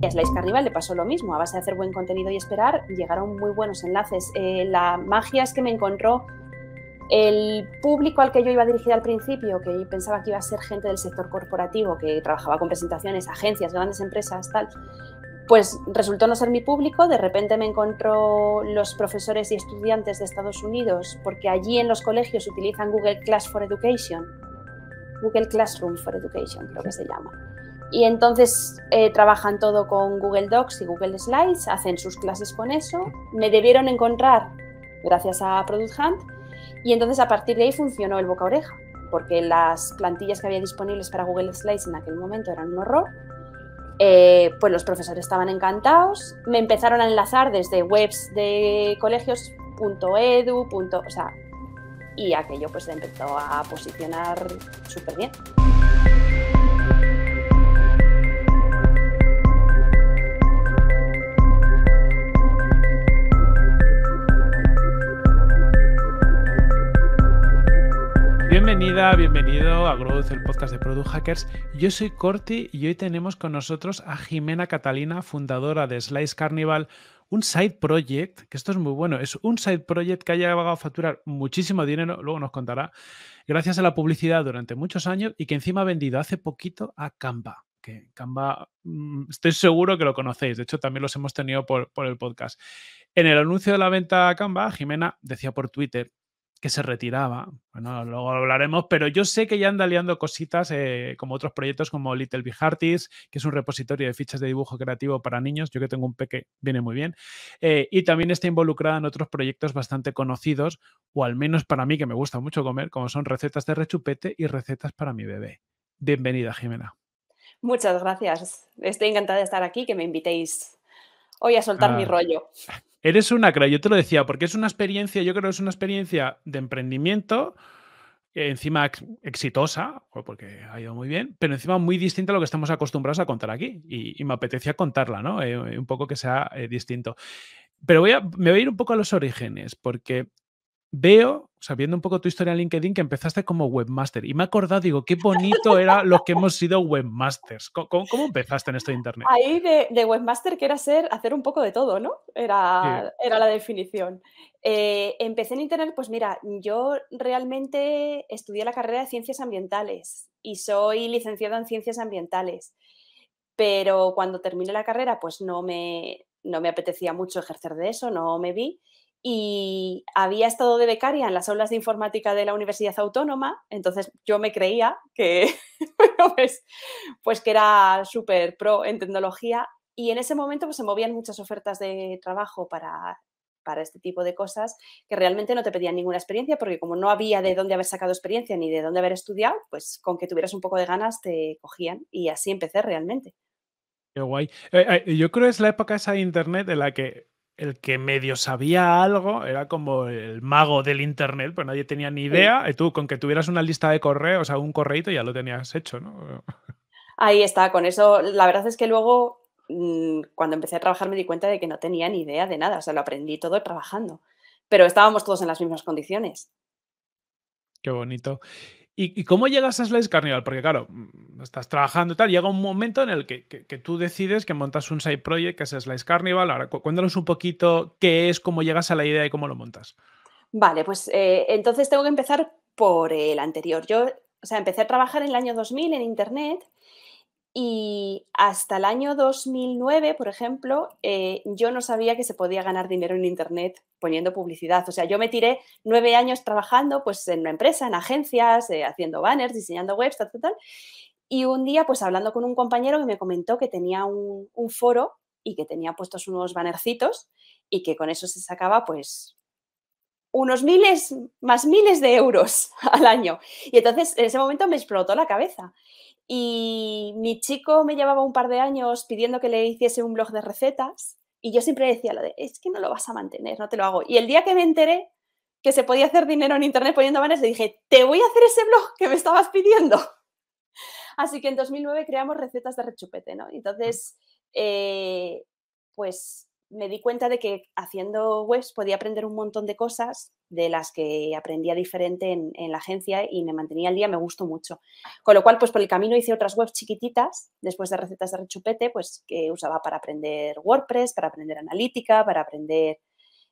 Y a Slice Carnival le pasó lo mismo, a base de hacer buen contenido y esperar, llegaron muy buenos enlaces. Eh, la magia es que me encontró el público al que yo iba dirigida al principio, que pensaba que iba a ser gente del sector corporativo, que trabajaba con presentaciones, agencias, grandes empresas, tal, pues resultó no ser mi público. De repente me encontró los profesores y estudiantes de Estados Unidos, porque allí en los colegios utilizan Google Class for Education, Google Classroom for Education, creo que se llama. Y entonces eh, trabajan todo con Google Docs y Google Slides, hacen sus clases con eso. Me debieron encontrar gracias a Product Hunt y entonces a partir de ahí funcionó el boca oreja, porque las plantillas que había disponibles para Google Slides en aquel momento eran un horror. Eh, pues los profesores estaban encantados, me empezaron a enlazar desde webs de colegios.edu, o sea, y aquello pues empezó a posicionar súper bien. Bienvenida, bienvenido a Growth, el podcast de Product Hackers. Yo soy Corti y hoy tenemos con nosotros a Jimena Catalina, fundadora de Slice Carnival, un side project, que esto es muy bueno, es un side project que haya llegado a facturar muchísimo dinero, luego nos contará, gracias a la publicidad durante muchos años y que encima ha vendido hace poquito a Canva. Que Canva, mm, estoy seguro que lo conocéis, de hecho también los hemos tenido por, por el podcast. En el anuncio de la venta a Canva, Jimena decía por Twitter, que se retiraba. Bueno, luego hablaremos, pero yo sé que ya anda liando cositas eh, como otros proyectos como Little Big que es un repositorio de fichas de dibujo creativo para niños. Yo que tengo un peque, viene muy bien. Eh, y también está involucrada en otros proyectos bastante conocidos, o al menos para mí, que me gusta mucho comer, como son recetas de rechupete y recetas para mi bebé. Bienvenida, Jimena. Muchas gracias. Estoy encantada de estar aquí, que me invitéis hoy a soltar mi ah. rollo. Eres una yo te lo decía, porque es una experiencia, yo creo que es una experiencia de emprendimiento, eh, encima exitosa, porque ha ido muy bien, pero encima muy distinta a lo que estamos acostumbrados a contar aquí. Y, me apetecía contarla, ¿no? Eh, un poco que sea eh, distinto. Pero voy a, me voy a ir un poco a los orígenes, porque veo Sabiendo un poco tu historia en LinkedIn, que empezaste como webmaster. Y me he acordado, digo, qué bonito era lo que hemos sido webmasters. ¿Cómo, empezaste en esto de Internet? Ahí de, webmaster que era ser, hacer un poco de todo, ¿no? Era, la definición. Eh, empecé en Internet, pues mira, yo realmente estudié la carrera de ciencias ambientales y soy licenciada en ciencias ambientales. Pero cuando terminé la carrera, pues no no me apetecía mucho ejercer de eso, no me vi y había estado de becaria en las aulas de informática de la Universidad Autónoma, entonces yo me creía que, pues, pues, que era súper pro en tecnología y en ese momento pues, se movían muchas ofertas de trabajo para, para este tipo de cosas que realmente no te pedían ninguna experiencia porque como no había de dónde haber sacado experiencia ni de dónde haber estudiado, pues con que tuvieras un poco de ganas te cogían y así empecé realmente. Qué guay. Eh, eh, yo creo que es la época esa de Internet en la que el que medio sabía algo era como el mago del internet, pues nadie tenía ni idea. Y tú, con que tuvieras una lista de correos, o un correito, ya lo tenías hecho, ¿no? Ahí está, con eso. La verdad es que luego, mm, cuando empecé a trabajar, me di cuenta de que no tenía ni idea de nada. O sea, lo aprendí todo trabajando. Pero estábamos todos en las mismas condiciones. Qué bonito. ¿Y, cómo llegas a Slice Carnival? Porque claro, mm, estás trabajando y tal, llega un momento en el que, tú decides que montas un side project que es Slice Carnival. Ahora, cuéntanos un poquito qué es, cómo llegas a la idea y cómo lo montas. Vale, pues eh, entonces tengo que empezar por el anterior. Yo, o sea, empecé a trabajar en el año 2000 en Internet y hasta el año 2009, por ejemplo, eh, yo no sabía que se podía ganar dinero en Internet poniendo publicidad. O sea, yo me tiré nueve años trabajando pues, en una empresa, en agencias, eh, haciendo banners, diseñando webs, tal, Y un día, pues hablando con un compañero que me comentó que tenía un, foro y que tenía puestos unos bannercitos y que con eso se sacaba pues unos miles, más miles de euros al año. Y entonces en ese momento me explotó la cabeza. Y mi chico me llevaba un par de años pidiendo que le hiciese un blog de recetas y yo siempre decía lo de, es que no lo vas a mantener, no te lo hago. Y el día que me enteré que se podía hacer dinero en Internet poniendo banners, le dije, te voy a hacer ese blog que me estabas pidiendo. Así que en 2009 creamos recetas de rechupete, ¿no? Entonces, eh, pues me di cuenta de que haciendo webs podía aprender un montón de cosas de las que aprendía diferente en, la agencia y me mantenía al día, me gustó mucho. Con lo cual, pues por el camino hice otras webs chiquititas, después de recetas de rechupete, pues que usaba para aprender WordPress, para aprender analítica, para aprender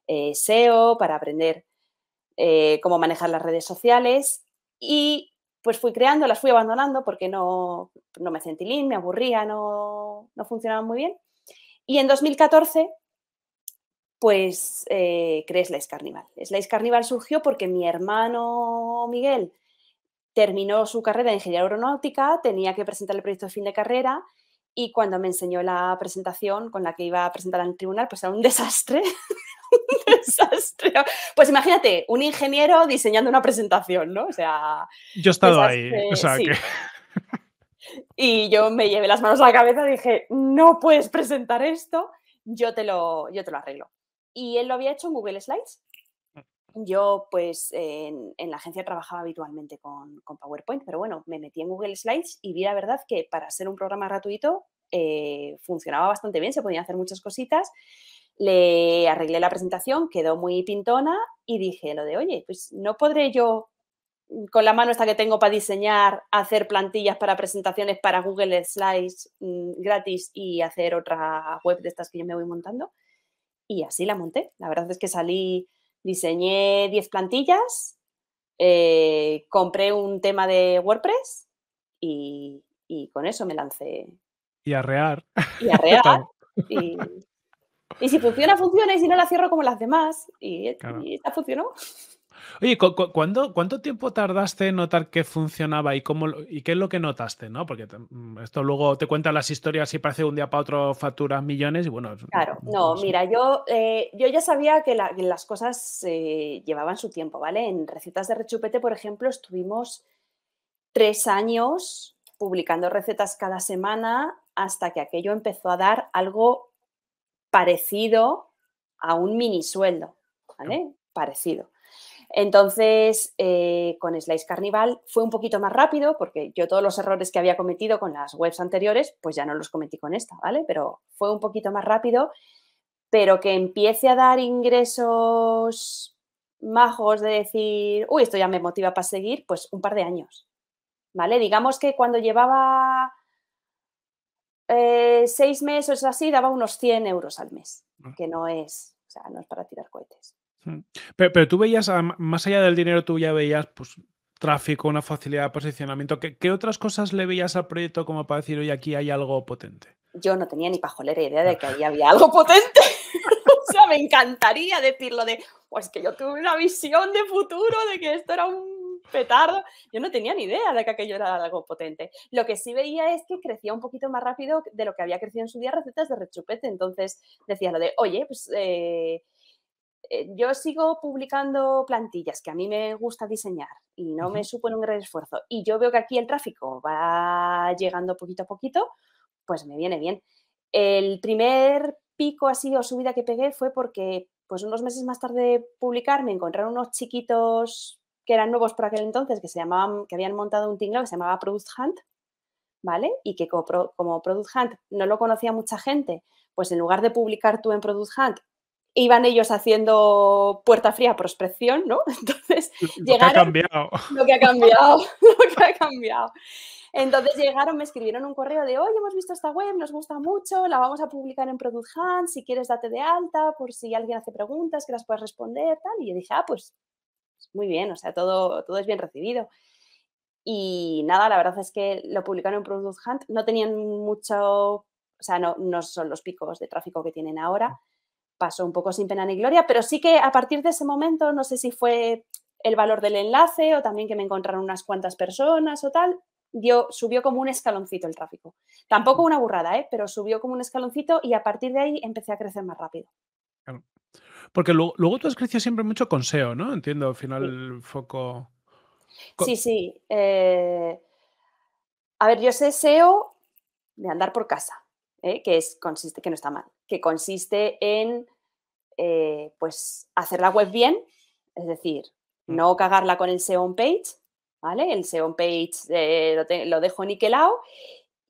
eh, SEO, para aprender eh, cómo manejar las redes sociales y pues fui creando, las fui abandonando porque no, me me centilín, me aburría, no, no funcionaban muy bien. Y en 2014 pues eh, crees creé Slice Carnival. Slice Carnival surgió porque mi hermano Miguel terminó su carrera de ingeniería aeronáutica, tenía que presentar el proyecto de fin de carrera y cuando me enseñó la presentación con la que iba a presentar al tribunal, pues era un desastre. desastre. Pues imagínate, un ingeniero diseñando una presentación, ¿no? O sea. Yo he estado ahí. Y yo me llevé las manos a la cabeza y dije, no puedes presentar esto, yo te lo, yo te lo arreglo y él lo había hecho en Google Slides. Mm. Yo, pues, en, la agencia trabajaba habitualmente con, PowerPoint, pero bueno, me metí en Google Slides y vi la verdad que para ser un programa gratuito eh, funcionaba bastante bien, se podían hacer muchas cositas. Le arreglé la presentación, quedó muy pintona y dije lo de, oye, pues no podré yo mm, con la mano esta que tengo para diseñar, hacer plantillas para presentaciones para Google Slides mm, gratis y hacer otra web de estas que yo me voy montando y así la monté. La verdad es que salí, diseñé 10 plantillas, eh, compré un tema de WordPress y, con eso me lancé. Y a rear. Y arrear. y, y, si funciona, funciona. Y si no, la cierro como las demás. Y, y esta funcionó. Oye, cuánto, tiempo tardaste en notar que funcionaba y, cómo, y qué es lo que notaste? ¿no? Porque mm, esto luego te cuenta las historias y parece un día para otro facturas millones y bueno. Claro, no, mira, yo, eh, yo ya sabía que, las cosas eh, llevaban su tiempo, ¿vale? En recetas de rechupete, por ejemplo, estuvimos tres años publicando recetas cada semana hasta que aquello empezó a dar algo parecido a un minisueldo, ¿vale? Parecido. Entonces, eh, con Slice Carnival fue un poquito más rápido porque yo todos los errores que había cometido con las webs anteriores, pues ya no los cometí con esta, ¿vale? Pero fue un poquito más rápido, pero que empiece a dar ingresos majos de decir, uy, esto ya me motiva para seguir, pues un par de años, ¿vale? Digamos que cuando llevaba eh, seis meses así, daba unos 100 euros al mes, ah. que no es, o sea, no es para tirar cohetes. Pero, tú veías, más allá del dinero, tú ya veías pues, tráfico, una facilidad de posicionamiento. ¿Qué, otras cosas le veías al proyecto como para decir, oye, aquí hay algo potente? Yo no tenía ni pajolera idea de ah. que ahí había algo potente. o sea, me encantaría decirlo de, pues que yo tuve una visión de futuro, de que esto era un petardo. Yo no tenía ni idea de que aquello era algo potente. Lo que sí veía es que crecía un poquito más rápido de lo que había crecido en su día recetas de rechupete. Entonces decía lo de, oye, pues... Eh, eh, yo sigo publicando plantillas que a mí me gusta diseñar y no me supone un gran esfuerzo y yo veo que aquí el tráfico va llegando poquito a poquito, pues me viene bien. El primer pico así o subida que pegué fue porque pues unos meses más tarde de publicar me encontraron unos chiquitos que eran nuevos por aquel entonces que se llamaban que habían montado un tinglado que se llamaba Product Hunt, ¿vale? Y que como Product Hunt no lo conocía mucha gente, pues en lugar de publicar tú en Product Hunt iban ellos haciendo puerta fría prospección, ¿no? Entonces lo llegaron... Que ha cambiado. Lo que ha cambiado, lo que ha cambiado. Entonces llegaron, me escribieron un correo de, oye, hemos visto esta web, nos gusta mucho, la vamos a publicar en Product Hunt, si quieres date de alta, por si alguien hace preguntas que las puedes responder, tal. Y yo dije, ah, pues, pues muy bien, o sea, todo, todo es bien recibido. Y nada, la verdad es que lo publicaron en Product Hunt, no tenían mucho, o sea, no, no son los picos de tráfico que tienen ahora, pasó un poco sin pena ni gloria, pero sí que a partir de ese momento, no sé si fue el valor del enlace o también que me encontraron unas cuantas personas o tal, subió como un escaloncito el tráfico. Tampoco una burrada, ¿eh? pero subió como un escaloncito y a partir de ahí empecé a crecer más rápido. Porque luego, tú has crecido siempre mucho con SEO, ¿no? Entiendo, al final el foco... Sí, sí. Eh, a ver, yo sé SEO de andar por casa. ¿eh? que, es, consiste, que no está mal, que consiste en eh, pues, hacer la web bien, es decir, mm. no cagarla con el SEO page, ¿vale? El SEO page eh, lo, dejo niquelado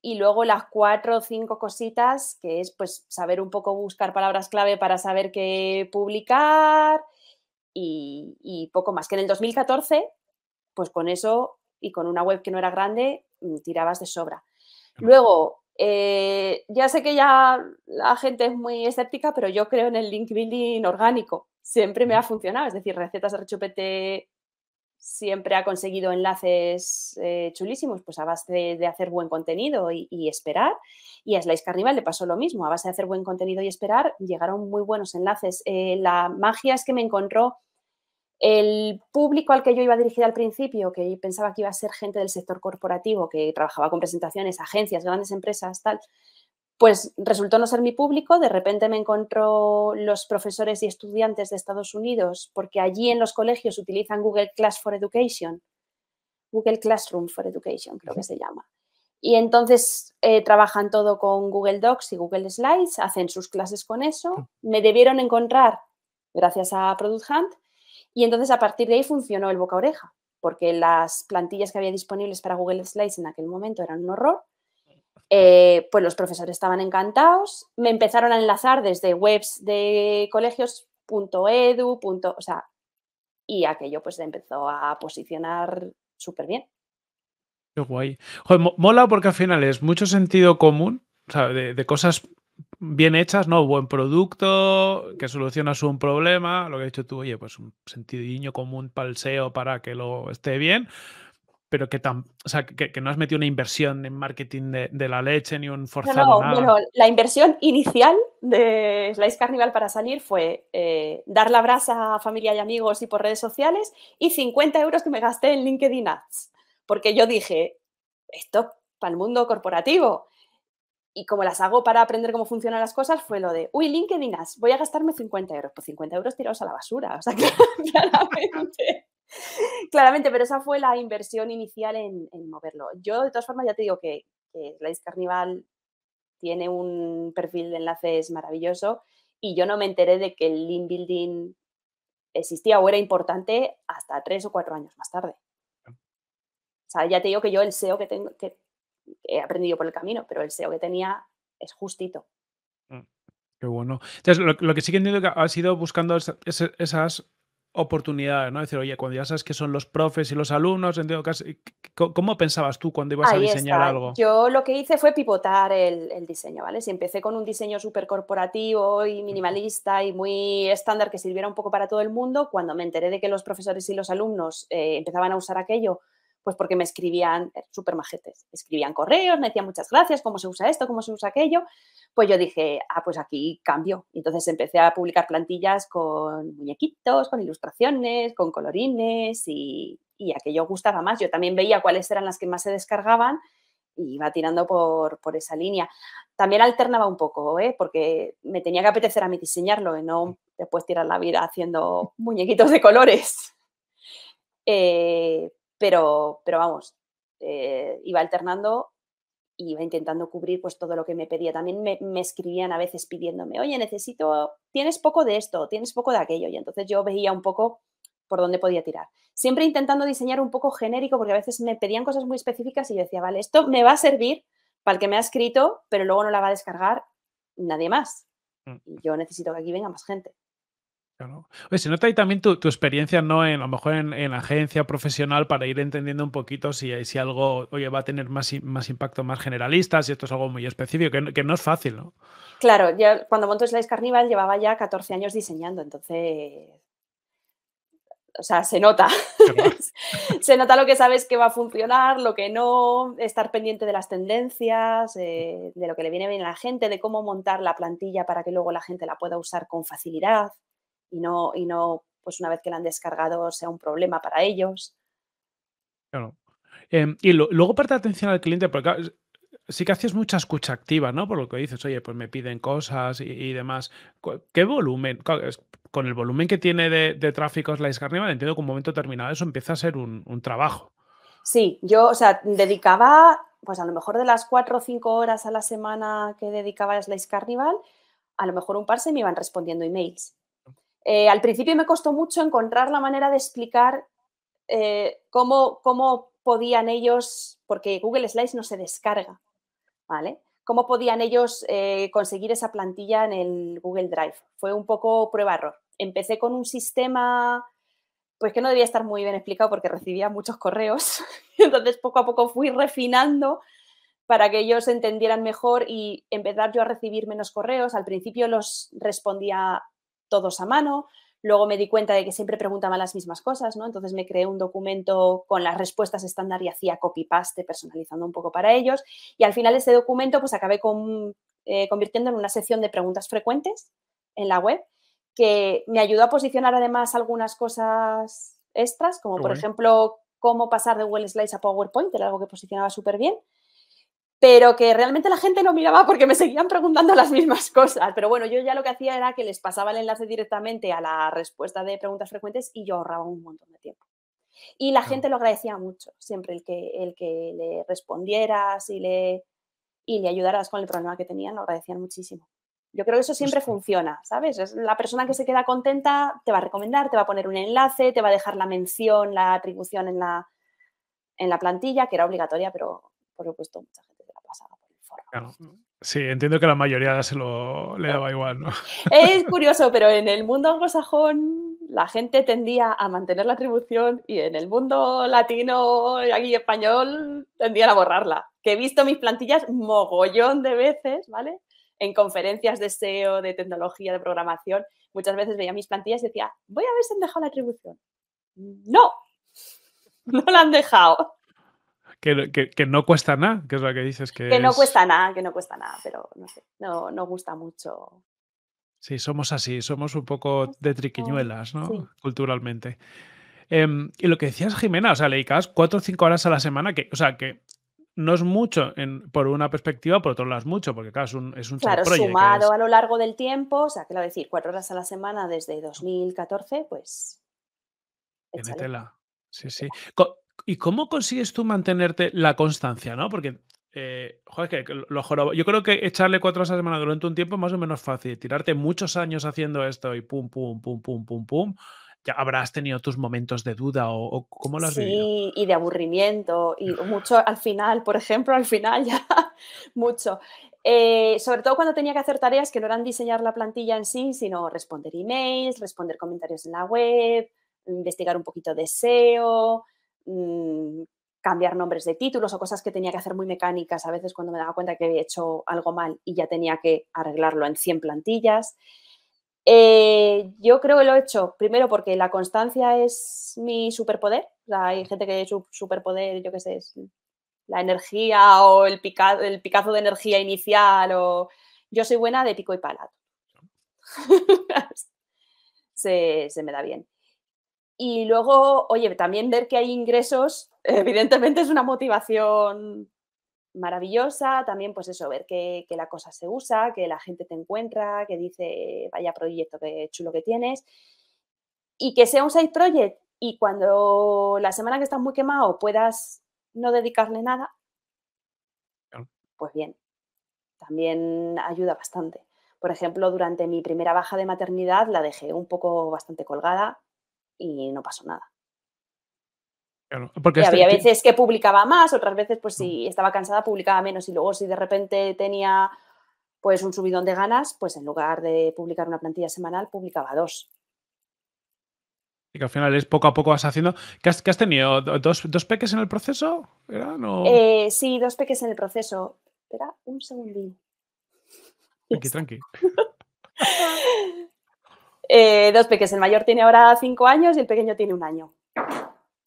y luego las cuatro o cinco cositas que es pues saber un poco buscar palabras clave para saber qué publicar y, y poco más. Que en el 2014, pues con eso y con una web que no era grande, mm, tirabas de sobra. Luego, eh, ya sé que ya la gente es muy escéptica, pero yo creo en el link building orgánico. Siempre me ha funcionado, es decir, recetas de rechupete siempre ha conseguido enlaces eh, chulísimos, pues a base de, hacer buen contenido y, esperar. Y a Slice Carnival le pasó lo mismo, a base de hacer buen contenido y esperar, llegaron muy buenos enlaces. Eh, la magia es que me encontró el público al que yo iba dirigida al principio, que pensaba que iba a ser gente del sector corporativo, que trabajaba con presentaciones, agencias, grandes empresas, tal, pues resultó no ser mi público. De repente me encontró los profesores y estudiantes de Estados Unidos, porque allí en los colegios utilizan Google Class for Education, Google Classroom for Education, creo que se llama. Y entonces eh, trabajan todo con Google Docs y Google Slides, hacen sus clases con eso. Me debieron encontrar, gracias a Product Hunt, y entonces a partir de ahí funcionó el boca oreja, porque las plantillas que había disponibles para Google Slides en aquel momento eran un horror. Eh, pues los profesores estaban encantados, me empezaron a enlazar desde webs de colegios.edu, o sea, y aquello pues empezó a posicionar súper bien. Qué guay. mola porque al final es mucho sentido común, o sea, de, cosas bien hechas, ¿no? Buen producto, que solucionas un problema, lo que has dicho tú, oye, pues un sentido común para el SEO para que lo esté bien, pero que, tan, o sea, que, no has metido una inversión en marketing de, la leche ni un forzado no, la inversión inicial de Slice Carnival para salir fue eh, dar la brasa a familia y amigos y por redes sociales y 50 euros que me gasté en LinkedIn Ads, porque yo dije, esto para el mundo corporativo y como las hago para aprender cómo funcionan las cosas, fue lo de, uy, LinkedIn voy a gastarme 50 euros. Pues 50 euros tirados a la basura, o sea, claramente. claramente, pero esa fue la inversión inicial en, moverlo. Yo, de todas formas, ya te digo que, que Carnival tiene un perfil de enlaces maravilloso y yo no me enteré de que el link building existía o era importante hasta tres o cuatro años más tarde. O sea, ya te digo que yo el SEO que, tengo, he aprendido por el camino, pero el SEO que tenía es justito. Mm, qué bueno. Entonces, lo, que sí que entiendo que has ido buscando esas oportunidades, ¿no? Es decir, oye, cuando ya sabes que son los profes y los alumnos, entiendo ¿cómo pensabas tú cuando ibas a diseñar algo? Yo lo que hice fue pivotar el, diseño, ¿vale? Si empecé con un diseño súper corporativo y minimalista y muy estándar que sirviera un poco para todo el mundo, cuando me enteré de que los profesores y los alumnos eh, empezaban a usar aquello pues porque me escribían eh, súper majetes, escribían correos, me decían muchas gracias, cómo se usa esto, cómo se usa aquello. Pues yo dije, ah, pues aquí cambio. entonces empecé a publicar plantillas con muñequitos, con ilustraciones, con colorines y, y aquello gustaba más. Yo también veía cuáles eran las que más se descargaban y iba tirando por, esa línea. También alternaba un poco, ¿eh? porque me tenía que apetecer a mí diseñarlo y no después tirar la vida haciendo muñequitos de colores. Eh, pero, vamos, eh, iba alternando y iba intentando cubrir pues todo lo que me pedía. También me, escribían a veces pidiéndome, oye, necesito, tienes poco de esto, tienes poco de aquello. Y entonces yo veía un poco por dónde podía tirar. Siempre intentando diseñar un poco genérico, porque a veces me pedían cosas muy específicas y yo decía, vale, esto me va a servir para el que me ha escrito, pero luego no la va a descargar nadie más. Mm. Y yo necesito que aquí venga más gente. Claro. Oye, se nota ahí también tu, experiencia, ¿no? En, a lo mejor en, agencia profesional para ir entendiendo un poquito si, algo, oye, va a tener más, impacto más generalista, si esto es algo muy específico, que, no es fácil, ¿no? Claro, yo cuando monto Slice Carnival llevaba ya 14 años diseñando, entonces... O sea, se nota. se nota lo que sabes que va a funcionar, lo que no, estar pendiente de las tendencias, eh, de lo que le viene bien a la gente, de cómo montar la plantilla para que luego la gente la pueda usar con facilidad y no, y no, pues una vez que la han descargado sea un problema para ellos. Claro. Em, y luego parte de atención al cliente, porque sí que haces mucha escucha activa, ¿no? Por lo que dices, oye, pues me piden cosas y, demás. ¿Qué volumen? Con el volumen que tiene de, tráfico Slice Carnival, entiendo que un momento terminado eso empieza a ser un, trabajo. Sí, yo, o sea, dedicaba, pues a lo mejor de las cuatro o cinco horas a la semana que dedicaba a Slice Carnival, a lo mejor un par se me iban respondiendo emails. Eh, al principio me costó mucho encontrar la manera de explicar eh, cómo, cómo, podían ellos, porque Google Slides no se descarga, ¿vale? ¿Cómo podían ellos eh, conseguir esa plantilla en el Google Drive? Fue un poco prueba-error. Empecé con un sistema, pues que no debía estar muy bien explicado porque recibía muchos correos, entonces poco a poco fui refinando para que ellos entendieran mejor y empezar yo a recibir menos correos. Al principio los respondía todos a mano. Luego me di cuenta de que siempre preguntaban las mismas cosas, ¿no? Entonces me creé un documento con las respuestas estándar y hacía copy-paste personalizando un poco para ellos. Y al final ese documento pues acabé con, eh, convirtiendo en una sección de preguntas frecuentes en la web que me ayudó a posicionar además algunas cosas extras, como por ejemplo cómo pasar de Google Slides a PowerPoint, era algo que posicionaba súper bien pero que realmente la gente no miraba porque me seguían preguntando las mismas cosas. Pero bueno, yo ya lo que hacía era que les pasaba el enlace directamente a la respuesta de preguntas frecuentes y yo ahorraba un montón de tiempo. Y la mm. gente lo agradecía mucho, siempre el que, el que le respondieras y le, le ayudaras con el problema que tenían, lo agradecían muchísimo. Yo creo que eso siempre funciona, ¿sabes? Es la persona que se queda contenta te va a recomendar, te va a poner un enlace, te va a dejar la mención, la atribución en la, en la plantilla, que era obligatoria, pero por supuesto mucha gente. Sí, entiendo que la mayoría se lo le daba igual, Es curioso, pero en el mundo anglosajón la gente tendía a mantener la atribución y en el mundo latino y español tendían a borrarla. Que he visto mis plantillas mogollón de veces, ¿vale? En conferencias de SEO, de tecnología, de programación, muchas veces veía mis plantillas y decía, voy a ver si han dejado la atribución. No, no la han dejado que, no cuesta nada, que es lo que dices que. Que no cuesta nada, que no cuesta nada, pero no sé, no, gusta mucho. Sí, somos así, somos un poco de triquiñuelas, ¿no? Culturalmente. Em, y lo que decías, Jimena, o sea, le cuatro o cinco horas a la semana, que, o sea, que no es mucho por una perspectiva, por otro lado es mucho, porque claro, es un, es un Claro, sumado a lo largo del tiempo, o sea, quiero decir, cuatro horas a la semana desde 2014, pues... Tiene tela. Sí, sí. ¿Y cómo consigues tú mantenerte la constancia, no? Porque, eh, joder, que lo yo creo que echarle cuatro horas a la semana durante un tiempo es más o menos fácil. Tirarte muchos años haciendo esto y pum, pum, pum, pum, pum, pum. Ya habrás tenido tus momentos de duda o, cómo lo has sí, y de aburrimiento y mucho al final, por ejemplo, al final ya mucho. Eh, sobre todo cuando tenía que hacer tareas que no eran diseñar la plantilla en sí, sino responder emails, responder comentarios en la web, investigar un poquito de SEO, Mm, cambiar nombres de títulos o cosas que tenía que hacer muy mecánicas a veces cuando me daba cuenta que había hecho algo mal y ya tenía que arreglarlo en 100 plantillas. Eh, yo creo que lo he hecho primero porque la constancia es mi superpoder. hay gente que su superpoder, yo qué sé, es la energía o el, el picazo de energía inicial o... Yo soy buena de pico y pala. se me da bien. Y luego, oye, también ver que hay ingresos, evidentemente es una motivación maravillosa, también pues eso, ver que, la cosa se usa, que la gente te encuentra, que dice, vaya proyecto qué chulo que tienes, y que sea un side project y cuando la semana que estás muy quemado puedas no dedicarle nada, pues bien, también ayuda bastante. Por ejemplo, durante mi primera baja de maternidad la dejé un poco bastante colgada y no pasó nada. Este había veces que publicaba más, otras veces, pues si estaba cansada, publicaba menos. Y luego, si de repente tenía pues un subidón de ganas, pues en lugar de publicar una plantilla semanal, publicaba dos. Y que al final es poco a poco vas haciendo. ¿Qué has, tenido? ¿Dos, ¿Dos, peques en el proceso? No? Eh, sí, dos peques en el proceso. Espera un segundín. Tranqui, tranqui. Eh, dos pequeños, El mayor tiene ahora cinco años y el pequeño tiene un año.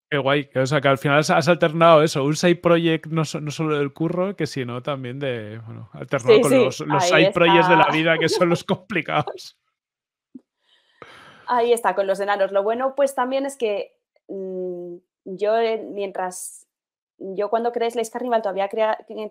Qué guay, o sea que al final has alternado eso, un side project no, solo del curro, que sino también de, bueno, alternado con los, los side projects de la vida que son los complicados. Ahí está, con los enanos. Lo bueno pues también es que mm, yo eh, mientras, yo cuando creé Slice Carnival todavía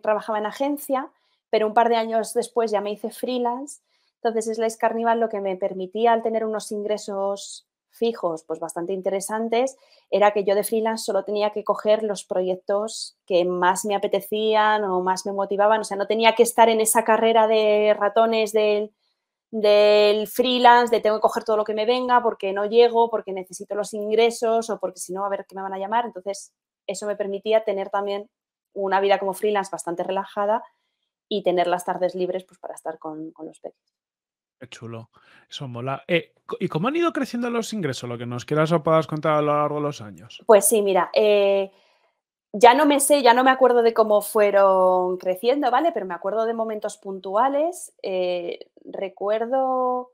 trabajaba en agencia, pero un par de años después ya me hice freelance entonces, Slice Carnival lo que me permitía al tener unos ingresos fijos pues bastante interesantes era que yo de freelance solo tenía que coger los proyectos que más me apetecían o más me motivaban, o sea, no tenía que estar en esa carrera de ratones del, freelance, de tengo que coger todo lo que me venga porque no llego, porque necesito los ingresos o porque si no, a ver qué me van a llamar. Entonces, eso me permitía tener también una vida como freelance bastante relajada y tener las tardes libres pues, para estar con, los peques. Qué chulo. Eso mola. Eh, ¿Y cómo han ido creciendo los ingresos? Lo que nos quieras o puedas contar a lo largo de los años. Pues sí, mira, eh, ya no me sé, ya no me acuerdo de cómo fueron creciendo, ¿vale? Pero me acuerdo de momentos puntuales. Eh, recuerdo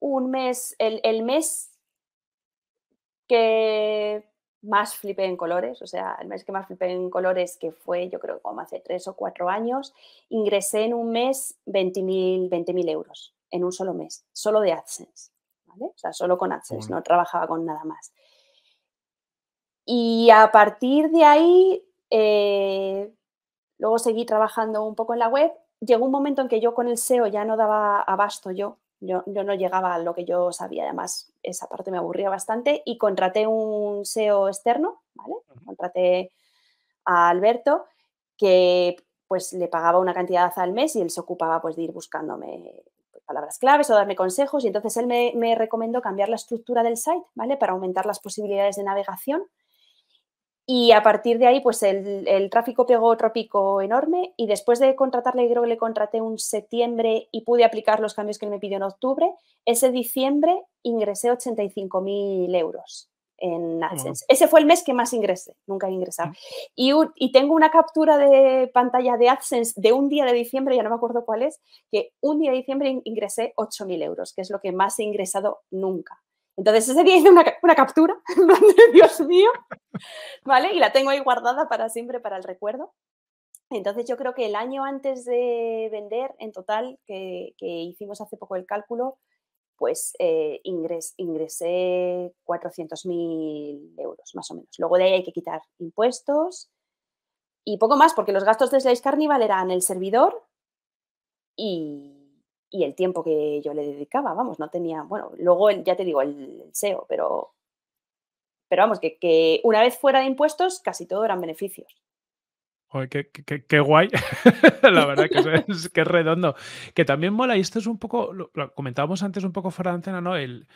un mes, el, mes que más flipé en colores, o sea, el mes que más flipé en colores, que fue yo creo como hace tres o cuatro años, ingresé en un mes 20.000 euros en un solo mes, solo de AdSense, ¿vale? O sea, solo con AdSense, no trabajaba con nada más. Y a partir de ahí, eh, luego seguí trabajando un poco en la web. Llegó un momento en que yo con el SEO ya no daba abasto yo, yo, yo, no llegaba a lo que yo sabía, además esa parte me aburría bastante y contraté un SEO externo, ¿vale? Contraté a Alberto que pues le pagaba una cantidad al mes y él se ocupaba pues de ir buscándome palabras claves o darme consejos. Y entonces él me, recomendó cambiar la estructura del site, ¿vale? Para aumentar las posibilidades de navegación. Y a partir de ahí, pues el, tráfico pegó otro pico enorme. Y después de contratarle, creo que le contraté un septiembre y pude aplicar los cambios que él me pidió en octubre. Ese diciembre ingresé 85.000 euros en AdSense. Ese fue el mes que más ingresé, nunca he ingresado. y, tengo una captura de pantalla de AdSense de un día de diciembre, ya no me acuerdo cuál es, que un día de diciembre ingresé 8.000 euros, que es lo que más he ingresado nunca. Entonces ese día hice una, captura, Dios mío, ¿vale? Y la tengo ahí guardada para siempre, para el recuerdo. Entonces yo creo que el año antes de vender, en total, que hicimos hace poco el cálculo, pues eh, ingresé 400.000 euros, más o menos. Luego de ahí hay que quitar impuestos y poco más, porque los gastos de Slice Carnival eran el servidor y, y, el tiempo que yo le dedicaba, vamos, no tenía, bueno, luego ya te digo, el, el SEO, pero, pero vamos, que una vez fuera de impuestos, casi todo eran beneficios qué, guay. la verdad que es, redondo. Que también mola, y esto es un poco, lo, comentábamos antes un poco fuera de antena, ¿no? El,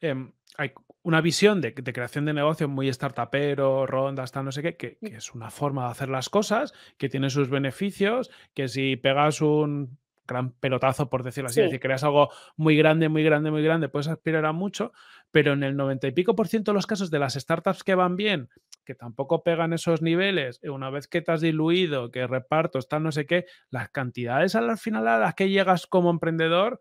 em, hay una visión de, creación de negocio muy startupero, rondas, tal, no sé qué, mm. que, es una forma de hacer las cosas, que tiene sus beneficios, que si pegas un gran pelotazo, por decirlo así. si Es decir, creas algo muy grande, muy grande, muy grande, puedes aspirar a mucho, pero en el noventa y pico por ciento de los casos de las startups que van bien, que tampoco pegan esos niveles, una vez que te has diluido, que reparto, está no sé qué, las cantidades al final a las que llegas como emprendedor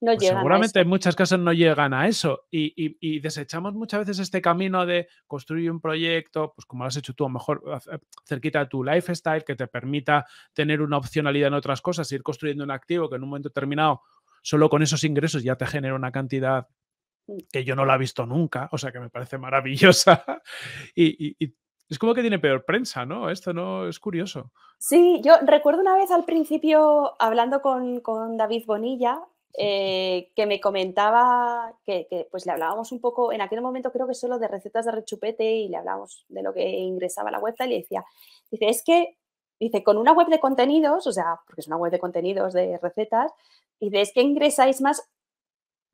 pues seguramente en muchas casas no llegan a eso y, desechamos muchas veces este camino de construir un proyecto, pues como lo has hecho tú, a lo mejor cerquita a tu lifestyle que te permita tener una opcionalidad en otras cosas, ir construyendo un activo que en un momento determinado solo con esos ingresos ya te genera una cantidad mm. que yo no la he visto nunca, o sea que me parece maravillosa y, y es como que tiene peor prensa, ¿no? Esto no es curioso. Sí, yo recuerdo una vez al principio hablando con, con David Bonilla, eh, que me comentaba que, pues le hablábamos un poco, en aquel momento creo que solo de recetas de rechupete y le hablábamos de lo que ingresaba la web y le decía, dice, es que, dice, con una web de contenidos, o sea, porque es una web de contenidos de recetas, y es que ingresáis más,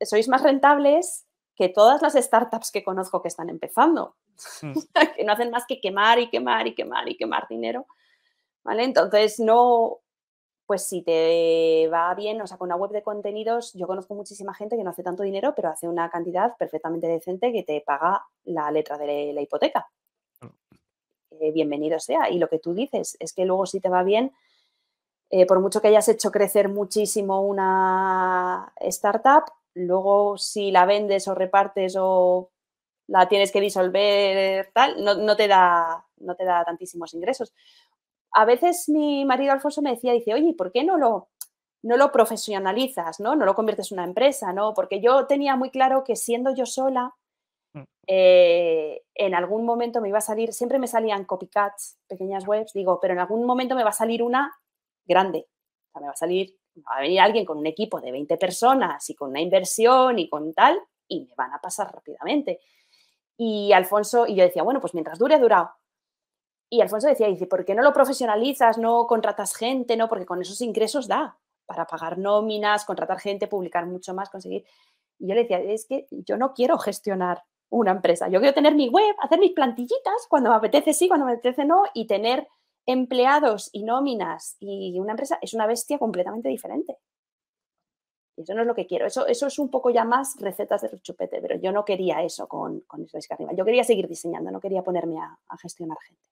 sois más rentables que todas las startups que conozco que están empezando, mm. que no hacen más que quemar y quemar y quemar y quemar dinero. ¿Vale? Entonces, no, pues si te va bien, o sea, con una web de contenidos, yo conozco muchísima gente que no hace tanto dinero, pero hace una cantidad perfectamente decente que te paga la letra de la hipoteca. Eh, bienvenido sea. Y lo que tú dices es que luego si te va bien, eh, por mucho que hayas hecho crecer muchísimo una startup, luego si la vendes o repartes o la tienes que disolver, tal, no, te, da, no te da tantísimos ingresos a veces mi marido Alfonso me decía, dice, oye, ¿por qué no lo, no lo profesionalizas, ¿no? No lo conviertes en una empresa, ¿no? Porque yo tenía muy claro que siendo yo sola, mm. eh, en algún momento me iba a salir, siempre me salían copycats, pequeñas webs, digo, pero en algún momento me va a salir una grande. O sea, me va a salir, va a venir alguien con un equipo de 20 personas y con una inversión y con tal, y me van a pasar rápidamente. Y Alfonso, y yo decía, bueno, pues mientras dure, dura. durado. Y Alfonso decía, dice, ¿por qué no lo profesionalizas, no contratas gente, no? Porque con esos ingresos da para pagar nóminas, contratar gente, publicar mucho más, conseguir. Y yo le decía, es que yo no quiero gestionar una empresa, yo quiero tener mi web, hacer mis plantillitas, cuando me apetece sí, cuando me apetece no, y tener empleados y nóminas y una empresa es una bestia completamente diferente. Y eso no es lo que quiero. Eso, eso es un poco ya más recetas de chupete, pero yo no quería eso con, con eso Yo quería seguir diseñando, no quería ponerme a gestionar gente.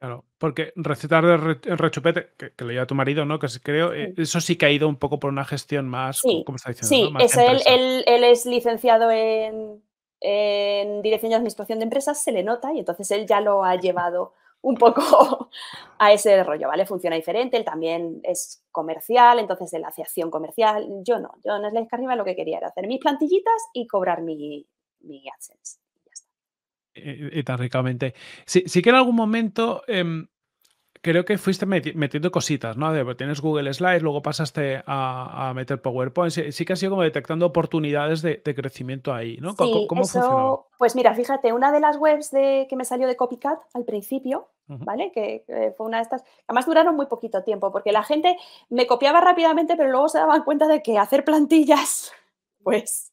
Claro, porque recetar el, rechupete, que, le lo lleva tu marido, ¿no? Que creo, eh, eso sí que ha ido un poco por una gestión más, sí, como está diciendo? Sí, él, es licenciado en, Dirección y Administración de Empresas, se le nota y entonces él ya lo ha llevado un poco a ese rollo, ¿vale? Funciona diferente, él también es comercial, entonces él hace acción comercial. Yo no, yo en la Carriba lo que quería era hacer mis plantillitas y cobrar mi, mi AdSense. Eh, y, tan ricamente. Sí, que en algún momento em, creo que fuiste metiendo cositas, ¿no? Pues, tienes Google Slides, luego pasaste a, meter PowerPoint. Sí, que has sido como detectando oportunidades de, crecimiento ahí, ¿no? ¿Cómo, sí, Pues mira, fíjate, una de las webs de, que me salió de Copycat al principio, ¿vale? Que, fue una de estas. Además duraron muy poquito tiempo, porque la gente me copiaba rápidamente, pero luego se daban cuenta de que hacer plantillas, pues.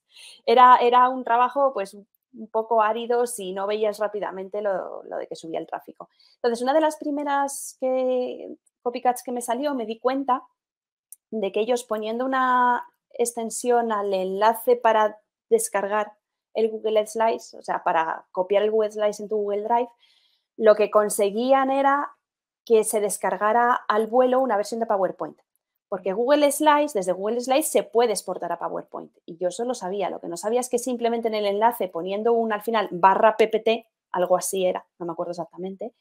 Era, era un trabajo pues un poco áridos y no veías rápidamente lo, de que subía el tráfico. Entonces, una de las primeras que, copycats que me salió, me di cuenta de que ellos poniendo una extensión al enlace para descargar el Google Slides, o sea, para copiar el Google Slides en tu Google Drive, lo que conseguían era que se descargara al vuelo una versión de PowerPoint. Porque Google Slides, desde Google Slides se puede exportar a PowerPoint. Y yo solo lo sabía. Lo que no sabía es que simplemente en el enlace poniendo un al final barra PPT, algo así era, no me acuerdo exactamente,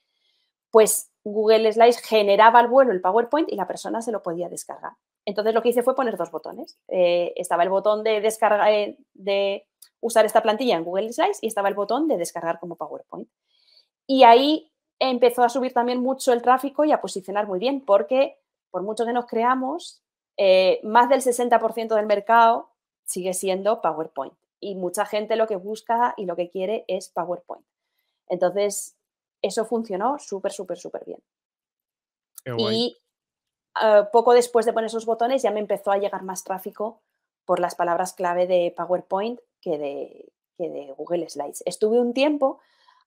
pues Google Slides generaba al vuelo el PowerPoint y la persona se lo podía descargar. Entonces lo que hice fue poner dos botones. Eh, estaba el botón de descargar, eh, de usar esta plantilla en Google Slides y estaba el botón de descargar como PowerPoint. Y ahí empezó a subir también mucho el tráfico y a posicionar muy bien porque por mucho que nos creamos, eh, más del 60% del mercado sigue siendo PowerPoint. Y mucha gente lo que busca y lo que quiere es PowerPoint. Entonces, eso funcionó súper, súper, súper bien. Y eh, poco después de poner esos botones ya me empezó a llegar más tráfico por las palabras clave de PowerPoint que de, que de Google Slides. Estuve un tiempo,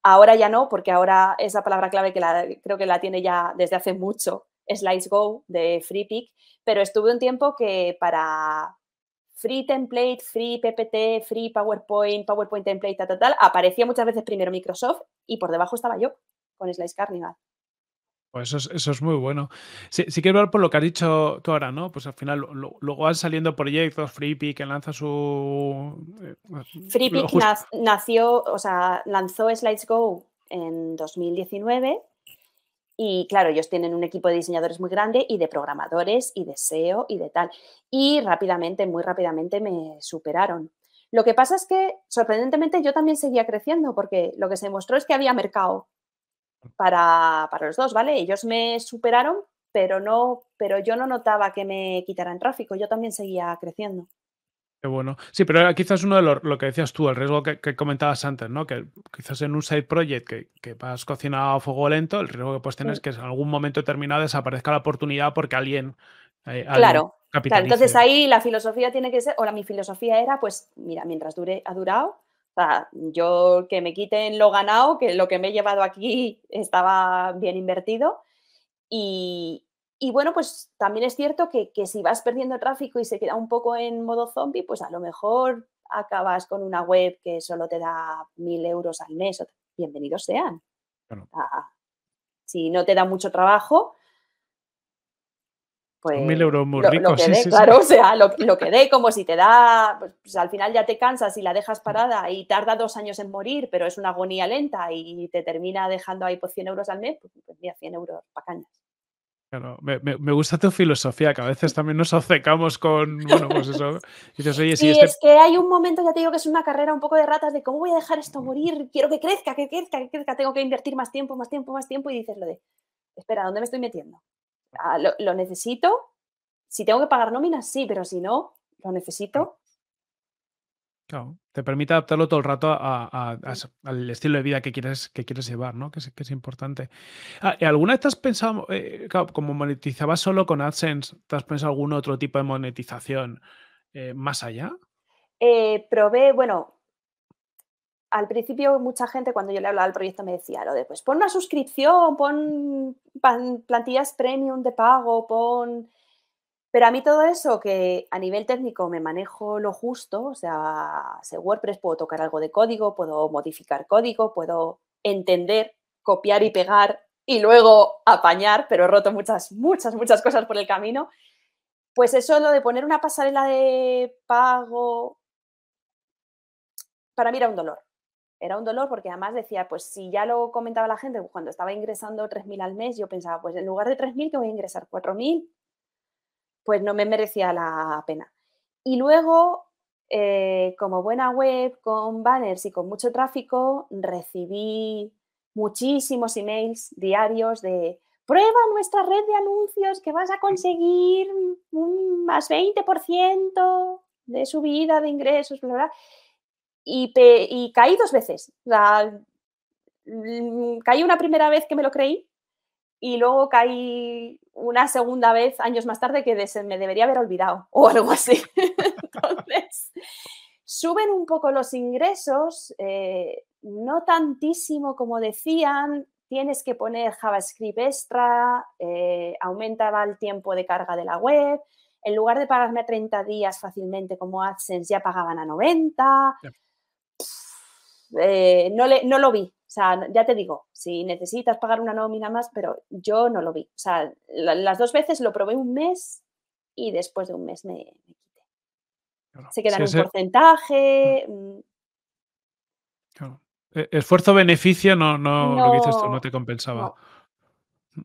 ahora ya no, porque ahora esa palabra clave que la, creo que la tiene ya desde hace mucho Slice Go de FreePick, pero estuve un tiempo que para Free Template, Free PPT, Free PowerPoint, PowerPoint Template, tal, tal, aparecía muchas veces primero Microsoft y por debajo estaba yo con Slice Carnival. Pues eso es, muy bueno. Si quiero hablar por lo que has dicho tú ahora, ¿no? Pues al final luego van saliendo proyectos, FreePick que lanza su... Eh, FreePick nació, o sea, lanzó slice Go en 2019 y claro, ellos tienen un equipo de diseñadores muy grande y de programadores y de SEO y de tal. Y rápidamente, muy rápidamente me superaron. Lo que pasa es que, sorprendentemente, yo también seguía creciendo porque lo que se mostró es que había mercado para, para los dos, ¿vale? Ellos me superaron, pero, no, pero yo no notaba que me quitaran tráfico, yo también seguía creciendo. Qué bueno. Sí, pero quizás uno de los, lo que decías tú, el riesgo que, comentabas antes, ¿no? Que quizás en un side project que, vas cocinado a fuego lento, el riesgo que puedes tener mm. es que en algún momento determinado desaparezca la oportunidad porque alguien. Eh, claro. claro. Entonces ahí la filosofía tiene que ser, o la, mi filosofía era, pues, mira, mientras dure, ha durado, o sea, yo que me quiten lo ganado, que lo que me he llevado aquí estaba bien invertido. Y, y bueno, pues también es cierto que, si vas perdiendo tráfico y se queda un poco en modo zombie, pues a lo mejor acabas con una web que solo te da mil euros al mes. Bienvenidos sean. si no te da mucho trabajo, pues, mil euros muy lo, que claro, o sea, lo, que dé, como si te da, pues, pues, al final ya te cansas y la dejas mm. parada y tarda dos años en morir, pero es una agonía lenta y te termina dejando ahí por pues, 100 euros al mes, pues, 100 pues euros para cañas. Claro, me, gusta tu filosofía, que a veces también nos obcecamos con, bueno, pues eso. y sí, este es que hay un momento, ya te digo que es una carrera un poco de ratas, de cómo voy a dejar esto morir, quiero que crezca, que crezca, que crezca, tengo que invertir más tiempo, más tiempo, más tiempo, y dices lo de, espera, ¿dónde me estoy metiendo? Ah, lo, necesito? Si tengo que pagar nóminas, sí, pero si no, lo necesito. Claro, te permite adaptarlo todo el rato al estilo de vida que quieres, que quieres llevar, ¿no? Que es, importante. Ah, ¿Alguna vez te has pensado, eh, como monetizabas solo con AdSense, ¿te has pensado algún otro tipo de monetización eh, más allá? Eh, probé, bueno, al principio mucha gente cuando yo le hablaba del proyecto me decía lo de, pues pon una suscripción, pon plantillas premium de pago, pon pero a mí todo eso, que a nivel técnico me manejo lo justo, o sea, sé WordPress, puedo tocar algo de código, puedo modificar código, puedo entender, copiar y pegar y luego apañar, pero he roto muchas, muchas, muchas cosas por el camino. Pues eso, lo de poner una pasarela de pago, para mí era un dolor. Era un dolor porque además decía, pues si ya lo comentaba la gente, cuando estaba ingresando 3.000 al mes, yo pensaba, pues en lugar de 3.000 que voy a ingresar 4.000 pues no me merecía la pena. Y luego, eh, como buena web, con banners y con mucho tráfico, recibí muchísimos emails diarios de prueba nuestra red de anuncios que vas a conseguir un más 20% de subida de ingresos, Y, caí dos veces. caí una primera vez que me lo creí y luego caí una segunda vez años más tarde que me debería haber olvidado o algo así. Entonces, suben un poco los ingresos, eh, no tantísimo como decían, tienes que poner JavaScript extra, eh, aumentaba el tiempo de carga de la web. En lugar de pagarme 30 días fácilmente como AdSense, ya pagaban a 90. Eh, no, le, no lo vi. O sea, ya te digo, si necesitas pagar una nómina más, pero yo no lo vi. O sea, las dos veces lo probé un mes y después de un mes me, quité. Se queda un porcentaje. Mm. Mm. Claro. E, esfuerzo-beneficio no, no, no te compensaba. Mm.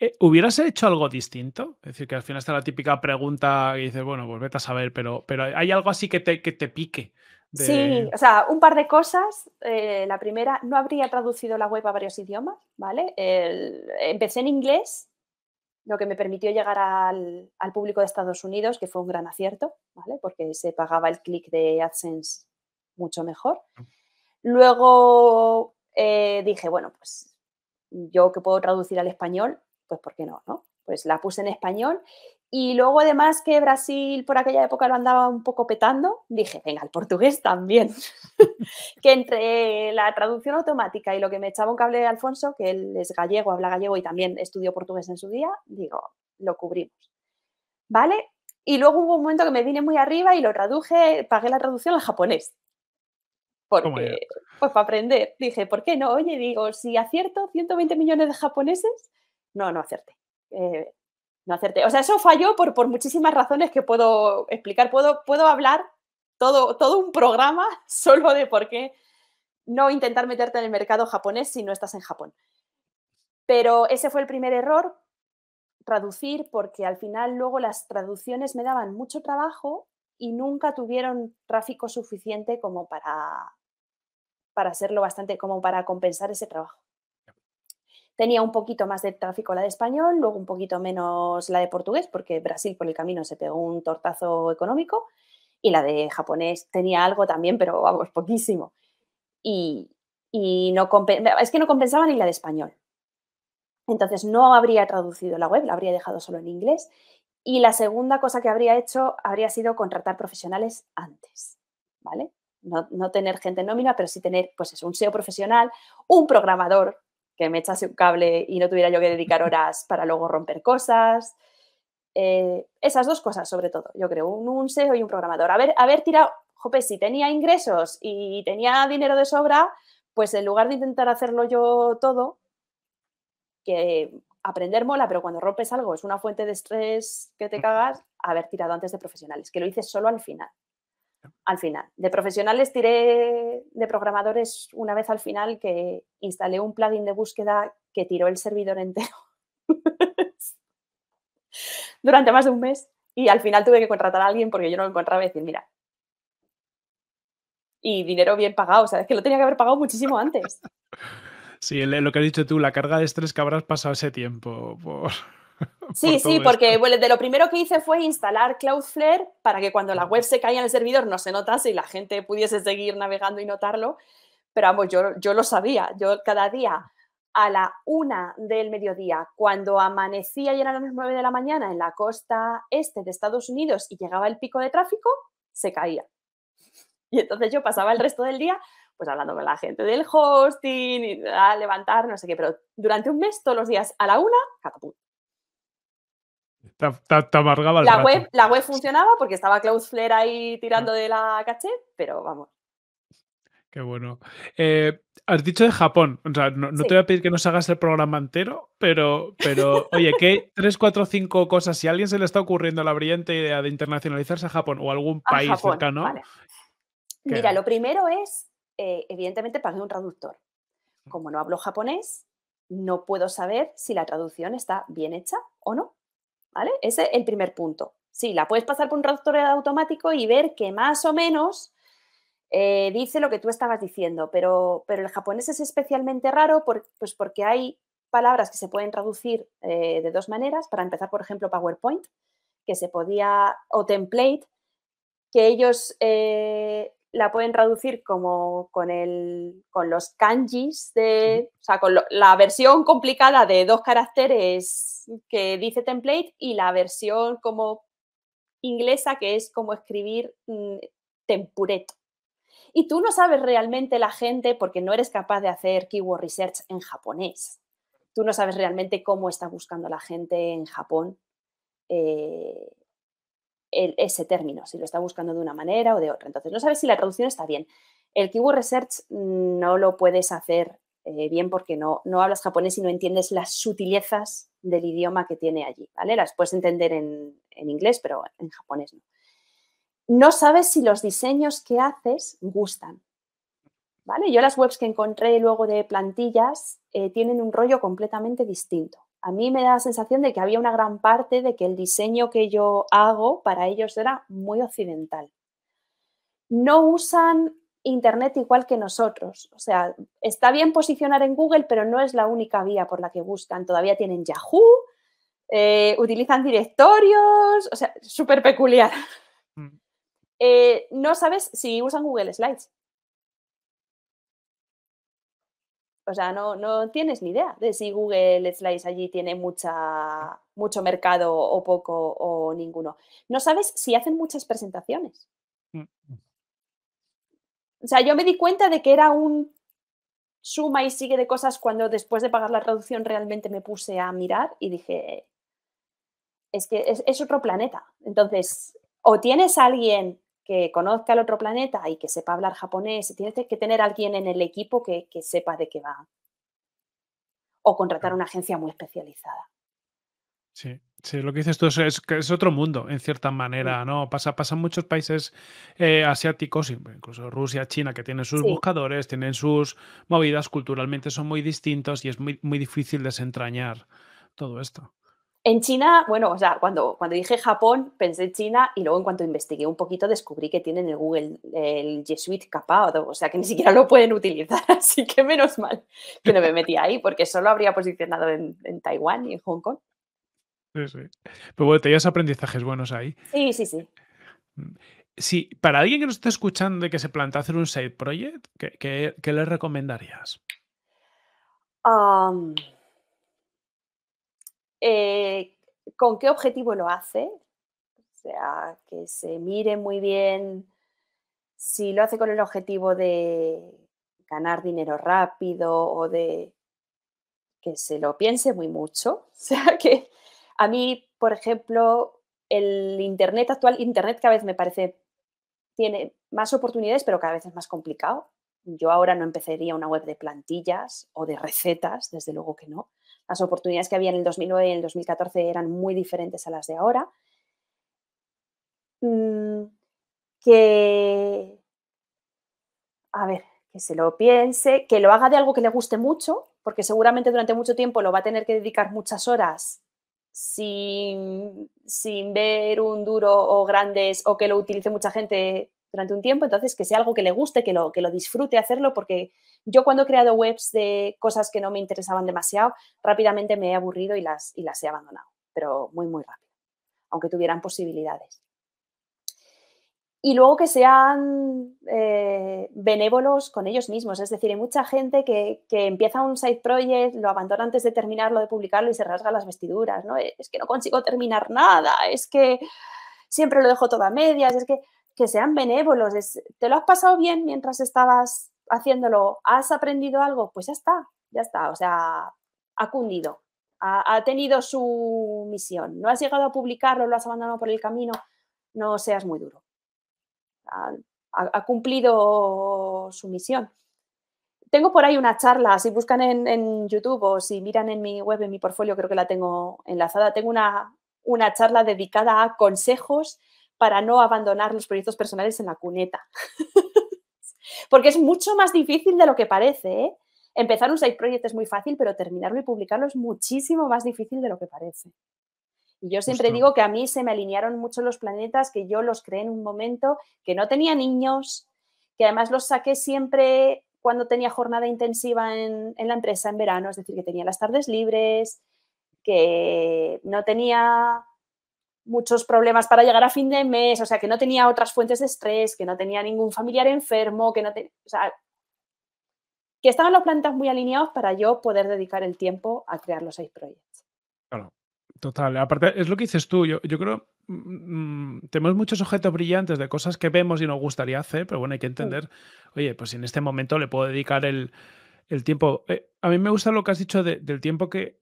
Eh, ¿Hubieras hecho algo distinto? Es decir, que al final está la típica pregunta y dices, bueno, pues vete a saber, pero, pero hay algo así que que te pique Sí, o sea, un par de cosas. Eh, la primera, no habría traducido la web a varios idiomas, ¿vale? empecé en inglés, lo que me permitió llegar al, público de Estados Unidos, que fue un gran acierto, ¿vale? Porque se pagaba el clic de AdSense mucho mejor. Mm. Luego eh, dije, bueno, pues yo que puedo traducir al español, pues ¿por qué no? no? Pues la puse en español y luego, además, que Brasil por aquella época lo andaba un poco petando, dije, venga, el portugués también. que entre la traducción automática y lo que me echaba un cable de Alfonso, que él es gallego, habla gallego y también estudió portugués en su día, digo, lo cubrimos. ¿Vale? Y luego hubo un momento que me vine muy arriba y lo traduje, pagué la traducción al japonés. Porque, pues para aprender. Dije, ¿por qué no? Oye, digo, si acierto 120 millones de japoneses, no, no acerté. Eh, no hacerte. O sea, eso falló por, por muchísimas razones que puedo explicar. Puedo, puedo hablar todo, todo un programa solo de por qué no intentar meterte en el mercado japonés si no estás en Japón. Pero ese fue el primer error, traducir, porque al final luego las traducciones me daban mucho trabajo y nunca tuvieron tráfico suficiente como para, para hacerlo bastante, como para compensar ese trabajo. Tenía un poquito más de tráfico la de español, luego un poquito menos la de portugués, porque Brasil por el camino se pegó un tortazo económico, y la de japonés tenía algo también, pero vamos, poquísimo. Y, es que no compensaba ni la de español. Entonces no habría traducido la web, la habría dejado solo en inglés. Y la segunda cosa que habría hecho habría sido contratar profesionales antes, ¿vale? No, no tener gente nómina, pero sí tener, pues es un SEO profesional, un programador que me echase un cable y no tuviera yo que dedicar horas para luego romper cosas. Eh, esas dos cosas, sobre todo, yo creo, un, un SEO y un programador. Haber, haber tirado, jope, si tenía ingresos y tenía dinero de sobra, pues en lugar de intentar hacerlo yo todo, que aprender mola, pero cuando rompes algo es una fuente de estrés que te cagas, haber tirado antes de profesionales, que lo hice solo al final al final. De profesionales tiré de programadores una vez al final que instalé un plugin de búsqueda que tiró el servidor entero durante más de un mes y al final tuve que contratar a alguien porque yo no me encontraba y decir, mira, y dinero bien pagado, ¿sabes? que lo tenía que haber pagado muchísimo antes. Sí, lo que has dicho tú, la carga de estrés que habrás pasado ese tiempo por... Sí, sí, porque de lo primero que hice fue instalar Cloudflare para que cuando la web se caía en el servidor no se notase y la gente pudiese seguir navegando y notarlo. Pero vamos, yo, yo lo sabía. Yo cada día a la una del mediodía, cuando amanecía y era las nueve de la mañana en la costa este de Estados Unidos y llegaba el pico de tráfico, se caía. Y entonces yo pasaba el resto del día pues hablando con la gente del hosting, y, a ah, levantar, no sé qué, pero durante un mes, todos los días a la una, catapult. Te, amargaba la web, la web funcionaba porque estaba Flair ahí tirando de la caché, pero vamos. Qué bueno. Eh, has dicho de Japón. O sea, no, te voy a pedir que nos hagas el programa entero, pero, pero oye, ¿qué tres, cuatro, cinco cosas? Si a alguien se le está ocurriendo la brillante idea de internacionalizarse a Japón o algún país cercano. Mira, lo primero es, eh, evidentemente, pagué un traductor. Mm. Como no hablo japonés, no puedo saber si la traducción está bien hecha o no. ¿vale? Ese es el primer punto. Sí, la puedes pasar por un traductor automático y ver que más o menos eh, dice lo que tú estabas diciendo, pero, pero el japonés es especialmente raro pues porque hay palabras que se pueden traducir eh, de dos maneras. Para empezar, por ejemplo, PowerPoint, que se podía, o template, que ellos eh, la pueden traducir como con, el, con los kanjis, de, o sea, con la versión complicada de dos caracteres que dice template y la versión como inglesa que es como escribir mm, tempureto. Y tú no sabes realmente la gente porque no eres capaz de hacer keyword research en japonés. Tú no sabes realmente cómo está buscando la gente en Japón. Eh, ese término, si lo está buscando de una manera o de otra. Entonces, no sabes si la traducción está bien. El keyword research mm, no lo puedes hacer eh, bien porque no, no hablas japonés y no entiendes las sutilezas del idioma que tiene allí, ¿vale? Las puedes entender en, inglés, pero en japonés no. No sabes si los diseños que haces gustan, ¿vale? Yo las webs que encontré luego de plantillas eh, tienen un rollo completamente distinto a mí me da la sensación de que había una gran parte de que el diseño que yo hago para ellos era muy occidental. No usan Internet igual que nosotros. O sea, está bien posicionar en Google, pero no es la única vía por la que buscan. Todavía tienen Yahoo, eh, utilizan directorios, o sea, súper peculiar. Mm. Eh, no sabes si usan Google Slides. o sea, no, tienes ni idea de si Google Slides allí tiene mucha, mucho mercado o poco o ninguno. No sabes si hacen muchas presentaciones. Mm. O sea, yo me di cuenta de que era un suma y sigue de cosas cuando después de pagar la traducción realmente me puse a mirar y dije, es que es, es otro planeta. Entonces, o tienes a alguien que conozca el otro planeta y que sepa hablar japonés, tienes que tener alguien en el equipo que, sepa de qué va. O contratar una agencia muy especializada. Sí. Sí, lo que dices tú es, que es, otro mundo, en cierta manera, ¿no? Pasa, pasan muchos países eh, asiáticos, incluso Rusia, China, que tienen sus buscadores, tienen sus movidas, culturalmente son muy distintos y es muy difícil desentrañar todo esto. En China, bueno, o sea, cuando, cuando dije Japón, pensé China y luego en cuanto investigué un poquito descubrí que tienen el Google, el Jesuit capado, o sea que ni siquiera lo pueden utilizar, así que menos mal que no me metí ahí porque solo habría posicionado en, Taiwán y en Hong Kong. Sí, sí. Pero bueno, tenías aprendizajes buenos ahí. Sí, sí, sí. Mm. Si para alguien que nos está escuchando y que se plantea hacer un side project, ¿qué, qué, le recomendarías? Ah... Eh, con qué objetivo lo hace, o sea, que se mire muy bien si lo hace con el objetivo de ganar dinero rápido o de que se lo piense muy mucho. O sea, que a mí, por ejemplo, el Internet actual, Internet cada vez me parece, tiene más oportunidades, pero cada vez es más complicado. Yo ahora no empezaría una web de plantillas o de recetas, desde luego que no. Las oportunidades que había en el 2009 y en el 2014 eran muy diferentes a las de ahora. Mm, que, a ver, que se lo piense, que lo haga de algo que le guste mucho, porque seguramente durante mucho tiempo lo va a tener que dedicar muchas horas sin, sin ver un duro o grandes o que lo utilice mucha gente durante un tiempo, entonces que sea algo que le guste, que lo, que lo disfrute hacerlo, porque yo cuando he creado webs de cosas que no me interesaban demasiado, rápidamente me he aburrido y las, y las he abandonado, pero muy, muy rápido, aunque tuvieran posibilidades. Y luego que sean eh, benévolos con ellos mismos. Es decir, hay mucha gente que, empieza un side project, lo abandona antes de terminarlo, de publicarlo y se rasga las vestiduras. ¿no? Es que no consigo terminar nada, es que siempre lo dejo toda medias, es que que sean benévolos. ¿Te lo has pasado bien mientras estabas haciéndolo? ¿Has aprendido algo? Pues ya está, ya está. O sea, ha cundido, ha, tenido su misión. No has llegado a publicarlo, lo has abandonado por el camino. No seas muy duro. Ha, cumplido su misión. Tengo por ahí una charla, si buscan en, YouTube o si miran en mi web, en mi portfolio, creo que la tengo enlazada. Tengo una, una charla dedicada a consejos para no abandonar los proyectos personales en la cuneta. Porque es mucho más difícil de lo que parece. ¿eh? Empezar un side project es muy fácil, pero terminarlo y publicarlo es muchísimo más difícil de lo que parece. Y yo siempre digo que a mí se me alinearon mucho los planetas, que yo los creé en un momento que no tenía niños, que además los saqué siempre cuando tenía jornada intensiva en la empresa en verano, es decir, que tenía las tardes libres, que no tenía muchos problemas para llegar a fin de mes, o sea, que no tenía otras fuentes de estrés, que no tenía ningún familiar enfermo, que no tenía, o sea, que estaban los planetas muy alineados para yo poder dedicar el tiempo a crear los seis proyectos. Claro, total. Aparte, es lo que dices tú, yo, creo, mm, mm, tenemos muchos objetos brillantes de cosas que vemos y nos gustaría hacer, pero bueno, hay que entender, oye, pues en este momento le puedo dedicar el el tiempo. Eh, a mí me gusta lo que has dicho del tiempo que,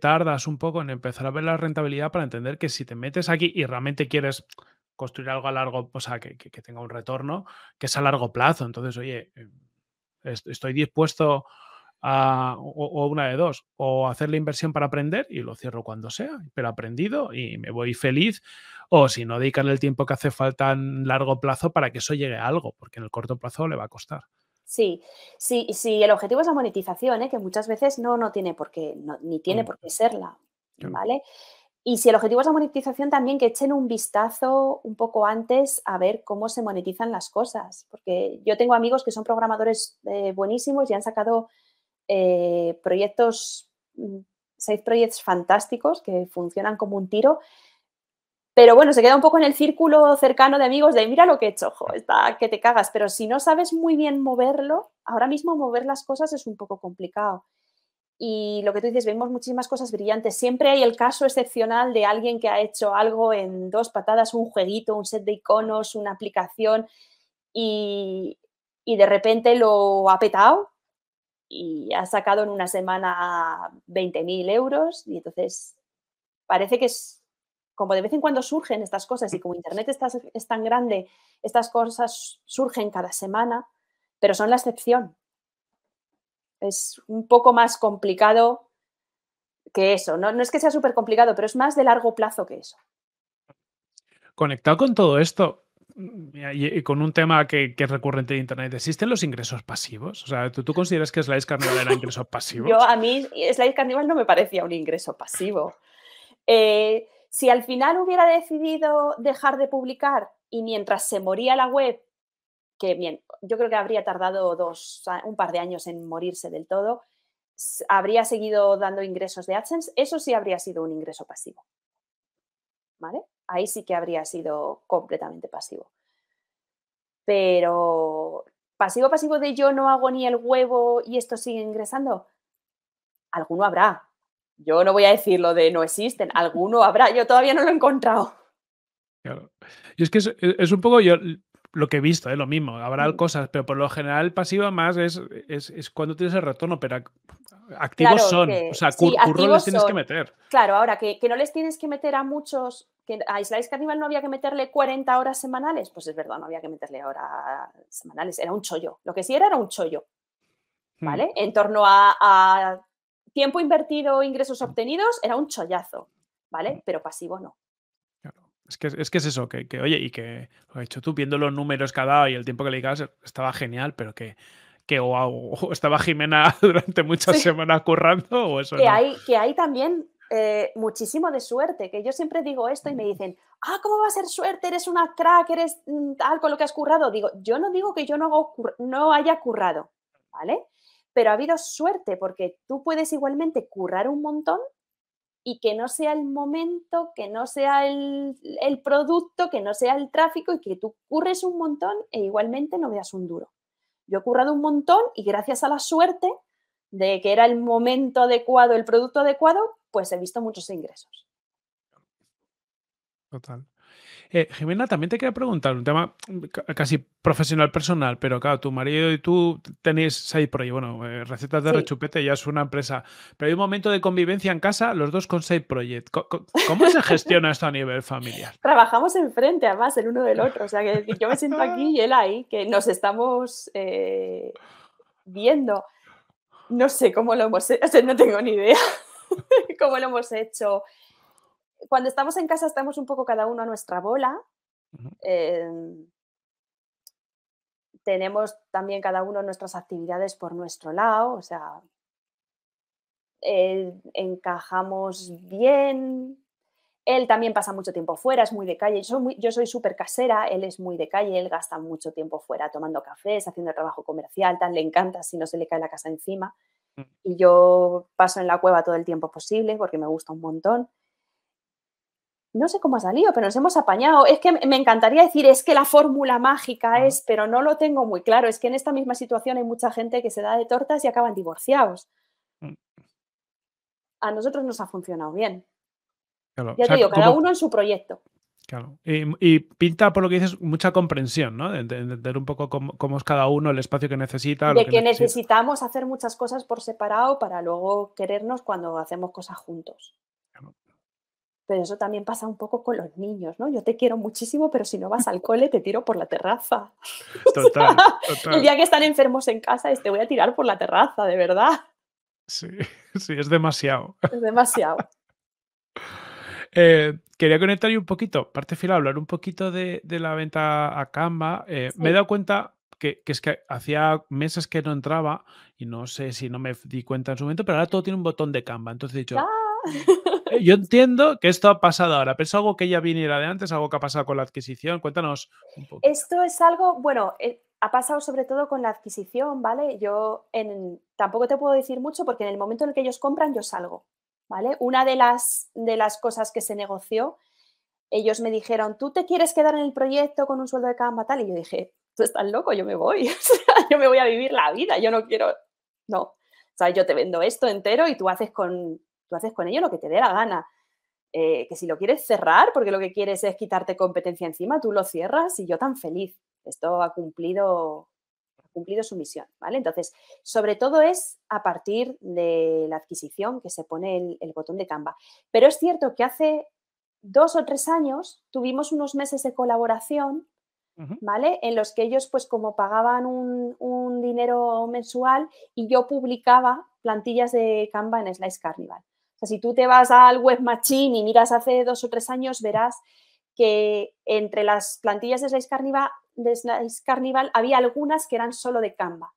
tardas un poco en empezar a ver la rentabilidad para entender que si te metes aquí y realmente quieres construir algo a largo, o sea, que, tenga un retorno, que es a largo plazo. Entonces, oye, em, estoy dispuesto a, una de dos, o hacer la inversión para aprender y lo cierro cuando sea, pero aprendido y me voy feliz, o si no, dedican el tiempo que hace falta en largo plazo para que eso llegue a algo, porque en el corto plazo le va a costar. Sí, sí, sí, el objetivo es la monetización, ¿eh? que muchas veces no, no tiene por qué, ni tiene mm. por qué serla, ¿vale? Y si el objetivo es la monetización, también que echen un vistazo un poco antes a ver cómo se monetizan las cosas, porque yo tengo amigos que son programadores eh, buenísimos y han sacado eh, proyectos, mm, seis proyectos fantásticos que funcionan como un tiro, pero bueno, se queda un poco en el círculo cercano de amigos de mira lo que he hecho, está que te cagas. Pero si no sabes muy bien moverlo, ahora mismo mover las cosas es un poco complicado. Y lo que tú dices, vemos muchísimas cosas brillantes. Siempre hay el caso excepcional de alguien que ha hecho algo en dos patadas, un jueguito, un set de iconos, una aplicación, y, y de repente lo ha petado y ha sacado en una semana 20.000 euros. Y entonces parece que es como de vez en cuando surgen estas cosas y como Internet es tan grande, estas cosas surgen cada semana, pero son la excepción. Es un poco más complicado que eso. No, no es que sea súper complicado, pero es más de largo plazo que eso. Conectado con todo esto, mm, y, con un tema que, es recurrente de Internet, ¿existen los ingresos pasivos? O sea, ¿tú, tú consideras que Slides Carnival era ingreso pasivo? Yo, a mí, Slides Carnival no me parecía un ingreso pasivo. Eh, si al final hubiera decidido dejar de publicar y mientras se moría la web, que bien, yo creo que habría tardado un par de años en morirse del todo, habría seguido dando ingresos de AdSense, eso sí habría sido un ingreso pasivo. ¿Vale? Ahí sí que habría sido completamente pasivo. Pero pasivo pasivo de yo no hago ni el huevo y esto sigue ingresando, alguno habrá, yo no voy a decir lo de no existen, alguno habrá, yo todavía no lo he encontrado. Claro. Y es que es, un poco yo lo que he visto, lo mismo, habrá cosas, pero por lo general pasiva más es, cuando tienes el retorno, pero activos son, o sea, curro les tienes que meter. Claro, ahora que, no les tienes que meter a muchos, que a Islais Carnival no había que meterle 40 horas semanales, pues es verdad, no había que meterle horas semanales, era un chollo, lo que sí era era un chollo, hmm. ¿vale? En torno a tiempo invertido, ingresos obtenidos, era un chollazo, ¿vale? Pero pasivo no. Es que, es eso, que, oye, y que lo he hecho tú viendo los números que ha dado y el tiempo que le dedicabas estaba genial, pero que, que o, estaba Jimena durante muchas semanas currando o eso. Que, no. hay, que hay también eh, muchísimo de suerte, que yo siempre digo esto y me dicen, ah, ¿cómo va a ser suerte? Eres una crack, eres mm, tal con lo que has currado. Digo, yo no digo que yo no, no haya currado, ¿vale? pero ha habido suerte porque tú puedes igualmente currar un montón y que no sea el momento, que no sea el, el, producto, que no sea el tráfico y que tú curres un montón e igualmente no veas un duro. Yo he currado un montón y gracias a la suerte de que era el momento adecuado, el producto adecuado, pues he visto muchos ingresos. Total. Eh, Jimena, también te quería preguntar un tema mm, casi profesional personal, pero claro, tu marido y tú tenéis seis por bueno, eh, recetas de rechupete ya es una empresa, pero hay un momento de convivencia en casa, los dos con Side Project. ¿Cómo, se gestiona esto a nivel familiar? Trabajamos enfrente, además, el uno del otro, o sea, que yo me siento aquí y él ahí, que nos estamos eh, viendo. No sé cómo lo hemos hecho, o sea, no tengo ni idea cómo lo hemos hecho cuando estamos en casa estamos un poco cada uno a nuestra bola. Em, tenemos también cada uno nuestras actividades por nuestro lado, o sea, eh, encajamos bien. Él también pasa mucho tiempo fuera, es muy de calle. Yo soy súper casera, él es muy de calle, él gasta mucho tiempo fuera tomando cafés, haciendo trabajo comercial, tal. le encanta si no se le cae la casa encima. Mm. Y yo paso en la cueva todo el tiempo posible porque me gusta un montón no sé cómo ha salido, pero nos hemos apañado. Es que me encantaría decir, es que la fórmula mágica es, pero no lo tengo muy claro. Es que en esta misma situación hay mucha gente que se da de tortas y acaban divorciados. Mm. A nosotros nos ha funcionado bien. Ya te digo, cada uno en su proyecto. Y, pinta, por lo que dices, mucha comprensión, ¿no? De entender un poco cómo, es cada uno, el espacio que necesita. de que, necesitamos hacer muchas cosas por separado para luego querernos cuando hacemos cosas juntos. Pero eso también pasa un poco con los niños, ¿no? Yo te quiero muchísimo, pero si no vas al cole, te tiro por la terraza. Total, El día que están enfermos en casa, te voy a tirar por la terraza, de verdad. Sí, sí, es demasiado. Es demasiado. Eh, quería conectar un poquito, parte final, hablar un poquito de, la venta a Canva. Eh, me he dado cuenta que, es que hacía meses que no entraba y no sé si no me di cuenta en su momento, pero ahora todo tiene un botón de Canva. Entonces he dicho, ah, Eh, yo entiendo que esto ha pasado ahora, pero es algo que ya viniera de antes, algo que ha pasado con la adquisición. Cuéntanos un poco. Esto es algo, bueno, eh, ha pasado sobre todo con la adquisición, ¿vale? Yo en, tampoco te puedo decir mucho porque en el momento en el que ellos compran, yo salgo, ¿vale? Una de las, de las cosas que se negoció, ellos me dijeron, ¿tú te quieres quedar en el proyecto con un sueldo de cada tal? Y yo dije, tú estás loco, yo me voy, yo me voy a vivir la vida, yo no quiero, no, o sea, yo te vendo esto entero y tú haces con tú haces con ello lo que te dé la gana. Eh, que si lo quieres cerrar, porque lo que quieres es quitarte competencia encima, tú lo cierras y yo tan feliz. Esto ha cumplido, ha cumplido su misión, ¿vale? Entonces, sobre todo es a partir de la adquisición que se pone el, botón de Canva. Pero es cierto que hace dos o tres años tuvimos unos meses de colaboración ¿vale? En los que ellos, pues como pagaban un, un, dinero mensual y yo publicaba plantillas de Canva en Slice Carnival. O sea, si tú te vas al Web Machine y miras hace dos o tres años, verás que entre las plantillas de Slice Carnival, había algunas que eran solo de Canva,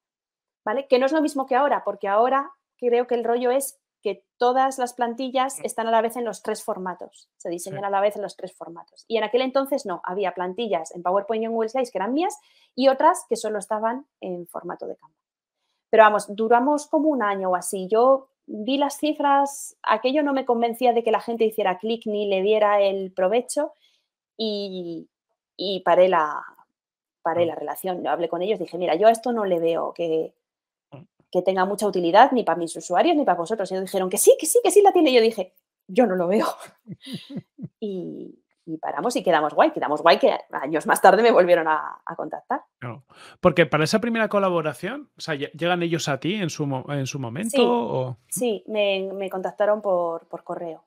¿vale? Que no es lo mismo que ahora, porque ahora creo que el rollo es que todas las plantillas mm. están a la vez en los tres formatos, se diseñan a la vez en los tres formatos. Y en aquel entonces no, había plantillas en PowerPoint y en Google Slides que eran mías y otras que solo estaban en formato de Canva. Pero vamos, duramos como un año o así. Yo vi las cifras, aquello no me convencía de que la gente hiciera clic ni le diera el provecho y, y paré, la, mm. la relación. Yo hablé con ellos, dije, mira, yo a esto no le veo que, mm. que tenga mucha utilidad ni para mis usuarios ni para vosotros. Ellos dijeron que sí, que sí, que sí la tiene. Yo dije, yo no lo veo. y, y paramos y quedamos guay, quedamos guay que años más tarde me volvieron a, contactar. Porque para esa primera colaboración, o sea, ¿llegan ellos a ti en su, en su momento? Sí, sí me, contactaron por, correo.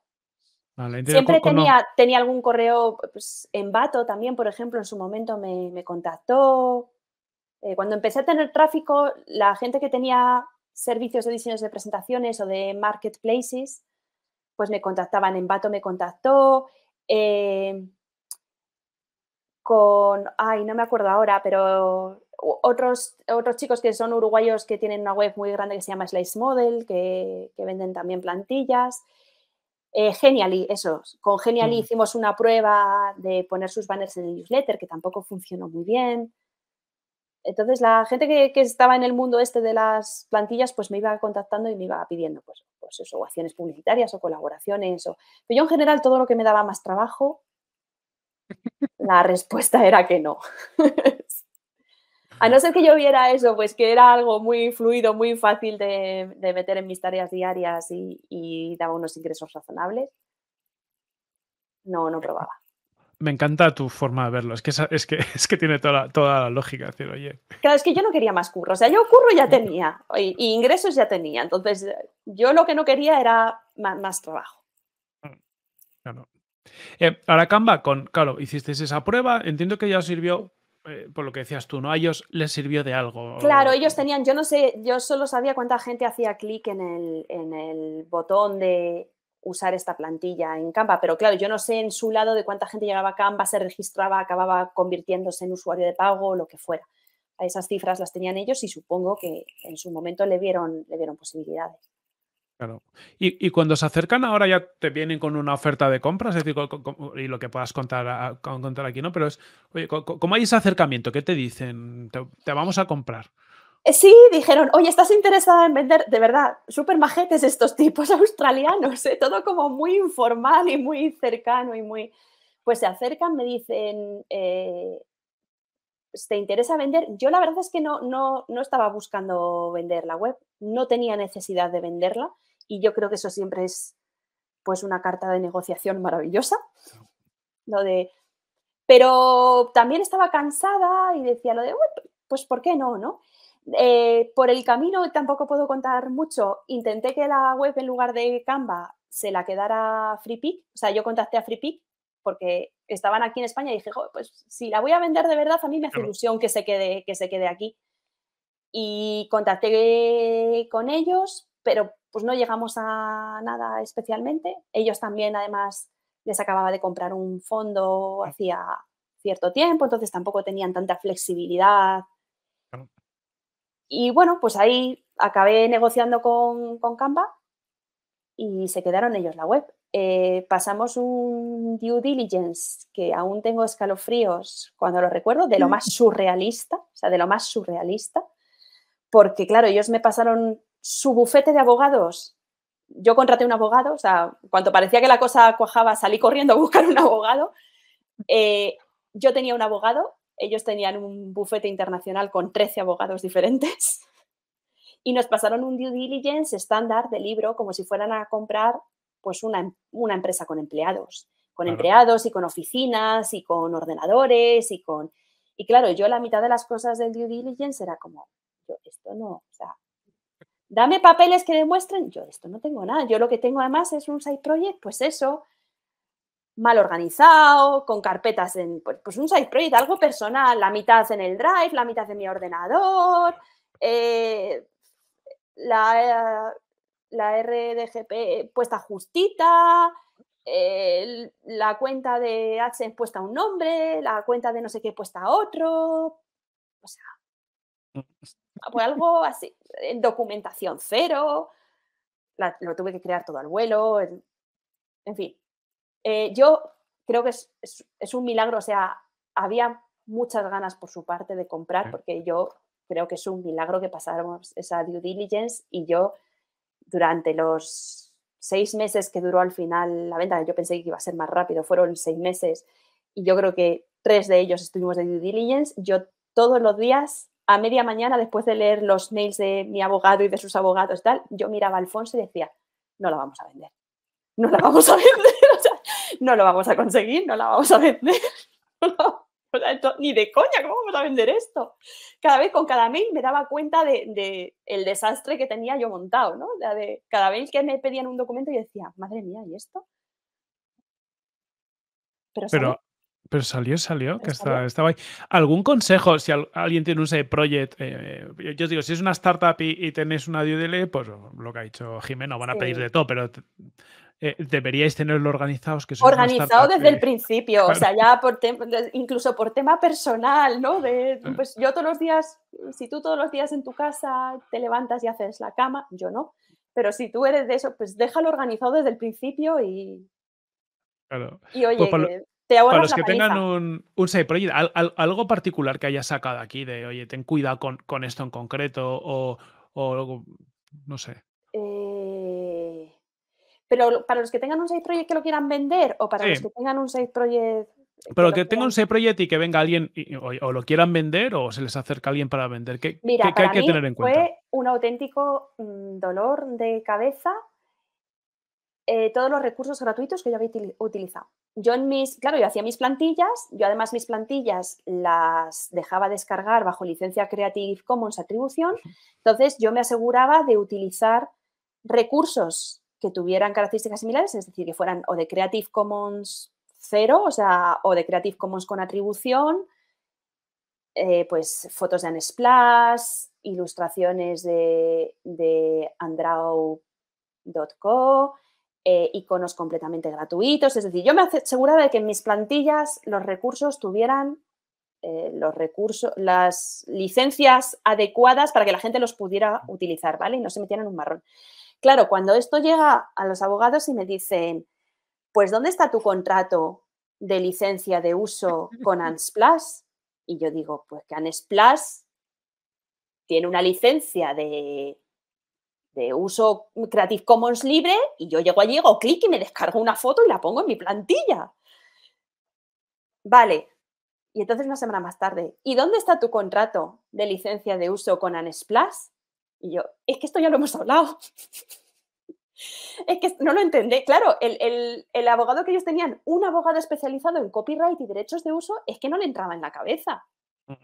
Siempre tenía, tenía algún correo, pues, en Bato también, por ejemplo, en su momento me, contactó. Eh, cuando empecé a tener tráfico, la gente que tenía servicios de diseños de presentaciones o de marketplaces, pues me contactaban en Bato, me contactó, Em, con, ay, no me acuerdo ahora, pero otros, otros chicos que son uruguayos que tienen una web muy grande que se llama Slice Model, que, venden también plantillas. Eh, Genially, eso, con Genially mm. hicimos una prueba de poner sus banners en el newsletter, que tampoco funcionó muy bien. Entonces la gente que, estaba en el mundo este de las plantillas pues me iba contactando y me iba pidiendo pues, pues eso, o acciones publicitarias o colaboraciones. O... Pero yo en general todo lo que me daba más trabajo, la respuesta era que no. A no ser que yo viera eso, pues que era algo muy fluido, muy fácil de, meter en mis tareas diarias y daba unos ingresos razonables, no, no probaba me encanta tu forma de verlo. Es que, es que, es que tiene toda la, toda la lógica. Decir, oye. Claro, es que yo no quería más curro. O sea, yo curro ya tenía y, ingresos ya tenía. Entonces, yo lo que no quería era más, trabajo. Mm, claro. Eh, ahora, Canva, con, claro, hicisteis esa prueba. Entiendo que ya os sirvió eh, por lo que decías tú, ¿no? A ellos les sirvió de algo. Claro, ellos tenían, yo no sé, yo solo sabía cuánta gente hacía clic en el, botón de usar esta plantilla en Canva. Pero claro, yo no sé en su lado de cuánta gente llegaba a Canva, se registraba, acababa convirtiéndose en usuario de pago o lo que fuera. Esas cifras las tenían ellos y supongo que en su momento le vieron, le posibilidades. Claro. Y, cuando se acercan ahora ya te vienen con una oferta de compras, es decir, y lo que puedas contar, ah, contar aquí, ¿no? Pero es, oye, ¿cómo hay ese acercamiento? ¿Qué te dicen? te vamos a comprar. Eh, sí, dijeron, oye, ¿estás interesada en vender? De verdad, súper majetes estos tipos australianos, ¿eh? todo como muy informal y muy cercano y muy... Pues se acercan, me dicen, eh, ¿te interesa vender? Yo la verdad es que no, no, no estaba buscando vender la web, no tenía necesidad de venderla y yo creo que eso siempre es pues una carta de negociación maravillosa. Lo de... Pero también estaba cansada y decía lo de, pues ¿por qué no? ¿no? Eh, por el camino tampoco puedo contar mucho. Intenté que la web en lugar de Canva se la quedara FreePic. O sea, yo contacté a FreePic porque estaban aquí en España y dije, pues si la voy a vender de verdad, a mí me hace ilusión que se quede, que se quede aquí. Y contacté con ellos, pero pues no llegamos a nada especialmente. Ellos también, además, les acababa de comprar un fondo hacía cierto tiempo, entonces tampoco tenían tanta flexibilidad y bueno, pues ahí acabé negociando con, con Canva y se quedaron ellos la web. Eh, pasamos un due diligence que aún tengo escalofríos cuando lo recuerdo, de lo más surrealista, o sea, de lo más surrealista, porque claro, ellos me pasaron su bufete de abogados. Yo contraté un abogado, o sea, cuando parecía que la cosa cuajaba, salí corriendo a buscar un abogado. Eh, yo tenía un abogado ellos tenían un bufete internacional con 13 abogados diferentes y nos pasaron un due diligence estándar de libro como si fueran a comprar pues una, empresa con empleados, con empleados y con oficinas y con ordenadores y con... Y claro, yo la mitad de las cosas del due diligence era como, yo esto no, o sea, dame papeles que demuestren, yo esto no tengo nada, yo lo que tengo además es un side project, pues eso, mal organizado, con carpetas en, pues, pues un side project, algo personal, la mitad en el drive, la mitad en mi ordenador, eh, la, RDGP puesta justita, eh, la cuenta de AdSense puesta un nombre, la cuenta de no sé qué puesta a otro, o sea, algo así, documentación cero, lo tuve que crear todo al vuelo, en fin. Eh, yo creo que es, un milagro, o sea, había muchas ganas por su parte de comprar, porque yo creo que es un milagro que pasáramos esa due diligence y yo durante los seis meses que duró al final la venta, yo pensé que iba a ser más rápido, fueron seis meses y yo creo que tres de ellos estuvimos de due diligence, yo todos los días a media mañana, después de leer los mails de mi abogado y de sus abogados, tal, yo miraba a Alfonso y decía, no la vamos a vender. No la vamos a vender no lo vamos a conseguir, no la vamos a vender. ni de coña, ¿cómo vamos a vender esto? Cada vez con cada mail me daba cuenta de, el desastre que tenía yo montado, ¿no? cada vez que me pedían un documento yo decía, madre mía, ¿y esto? Pero, pero, salió, salió, que estaba ahí. ¿Algún consejo? Si alguien tiene un proyecto, project, eh, yo os digo, si es una startup y, y tenéis una due pues lo que ha dicho Jimeno, van a pedir de todo, pero eh, deberíais tenerlo organizados. Que organizado desde el principio, o sea, ya por incluso por tema personal, ¿no? Eh. pues yo todos los días, si tú todos los días en tu casa te levantas y haces la cama, yo no, pero si tú eres de eso, pues déjalo organizado desde el principio y... Claro. Y oye, pues, para los que tengan un, un algo particular que hayas sacado aquí de, oye, ten cuidado con, esto en concreto o, o, no sé, pero para los que tengan un 6 project que lo quieran vender o para los que tengan un 6 project pero que, tengan tenga un 6 project y que venga alguien o, lo quieran vender o se les acerca alguien para vender. ¿Qué, hay que tener en cuenta? Fue un auténtico mm, dolor de cabeza eh, todos los recursos gratuitos que yo había utilizado. Yo en mis, claro, yo hacía mis plantillas, yo además mis plantillas las dejaba descargar bajo licencia Creative Commons atribución, entonces yo me aseguraba de utilizar recursos que tuvieran características similares, es decir, que fueran o de Creative Commons cero, o sea, o de Creative Commons con atribución, eh, pues fotos de Splash, ilustraciones de, de Andrau.co, eh, iconos completamente gratuitos. Es decir, yo me aseguraba de que en mis plantillas los recursos tuvieran eh, los recursos, las licencias adecuadas para que la gente los pudiera utilizar, ¿vale? Y no se metieran en un marrón. Claro, cuando esto llega a los abogados y me dicen, pues ¿dónde está tu contrato de licencia de uso con Ansplash? Y yo digo, pues que Ansplash tiene una licencia de, de, uso Creative Commons libre y yo llego allí, hago clic y me descargo una foto y la pongo en mi plantilla. Vale. Y entonces una semana más tarde, ¿y dónde está tu contrato de licencia de uso con Ansplash? Y yo, es que esto ya lo hemos hablado. es que no lo entendé. Claro, el, abogado que ellos tenían, un abogado especializado en copyright y derechos de uso, es que no le entraba en la cabeza. Mm.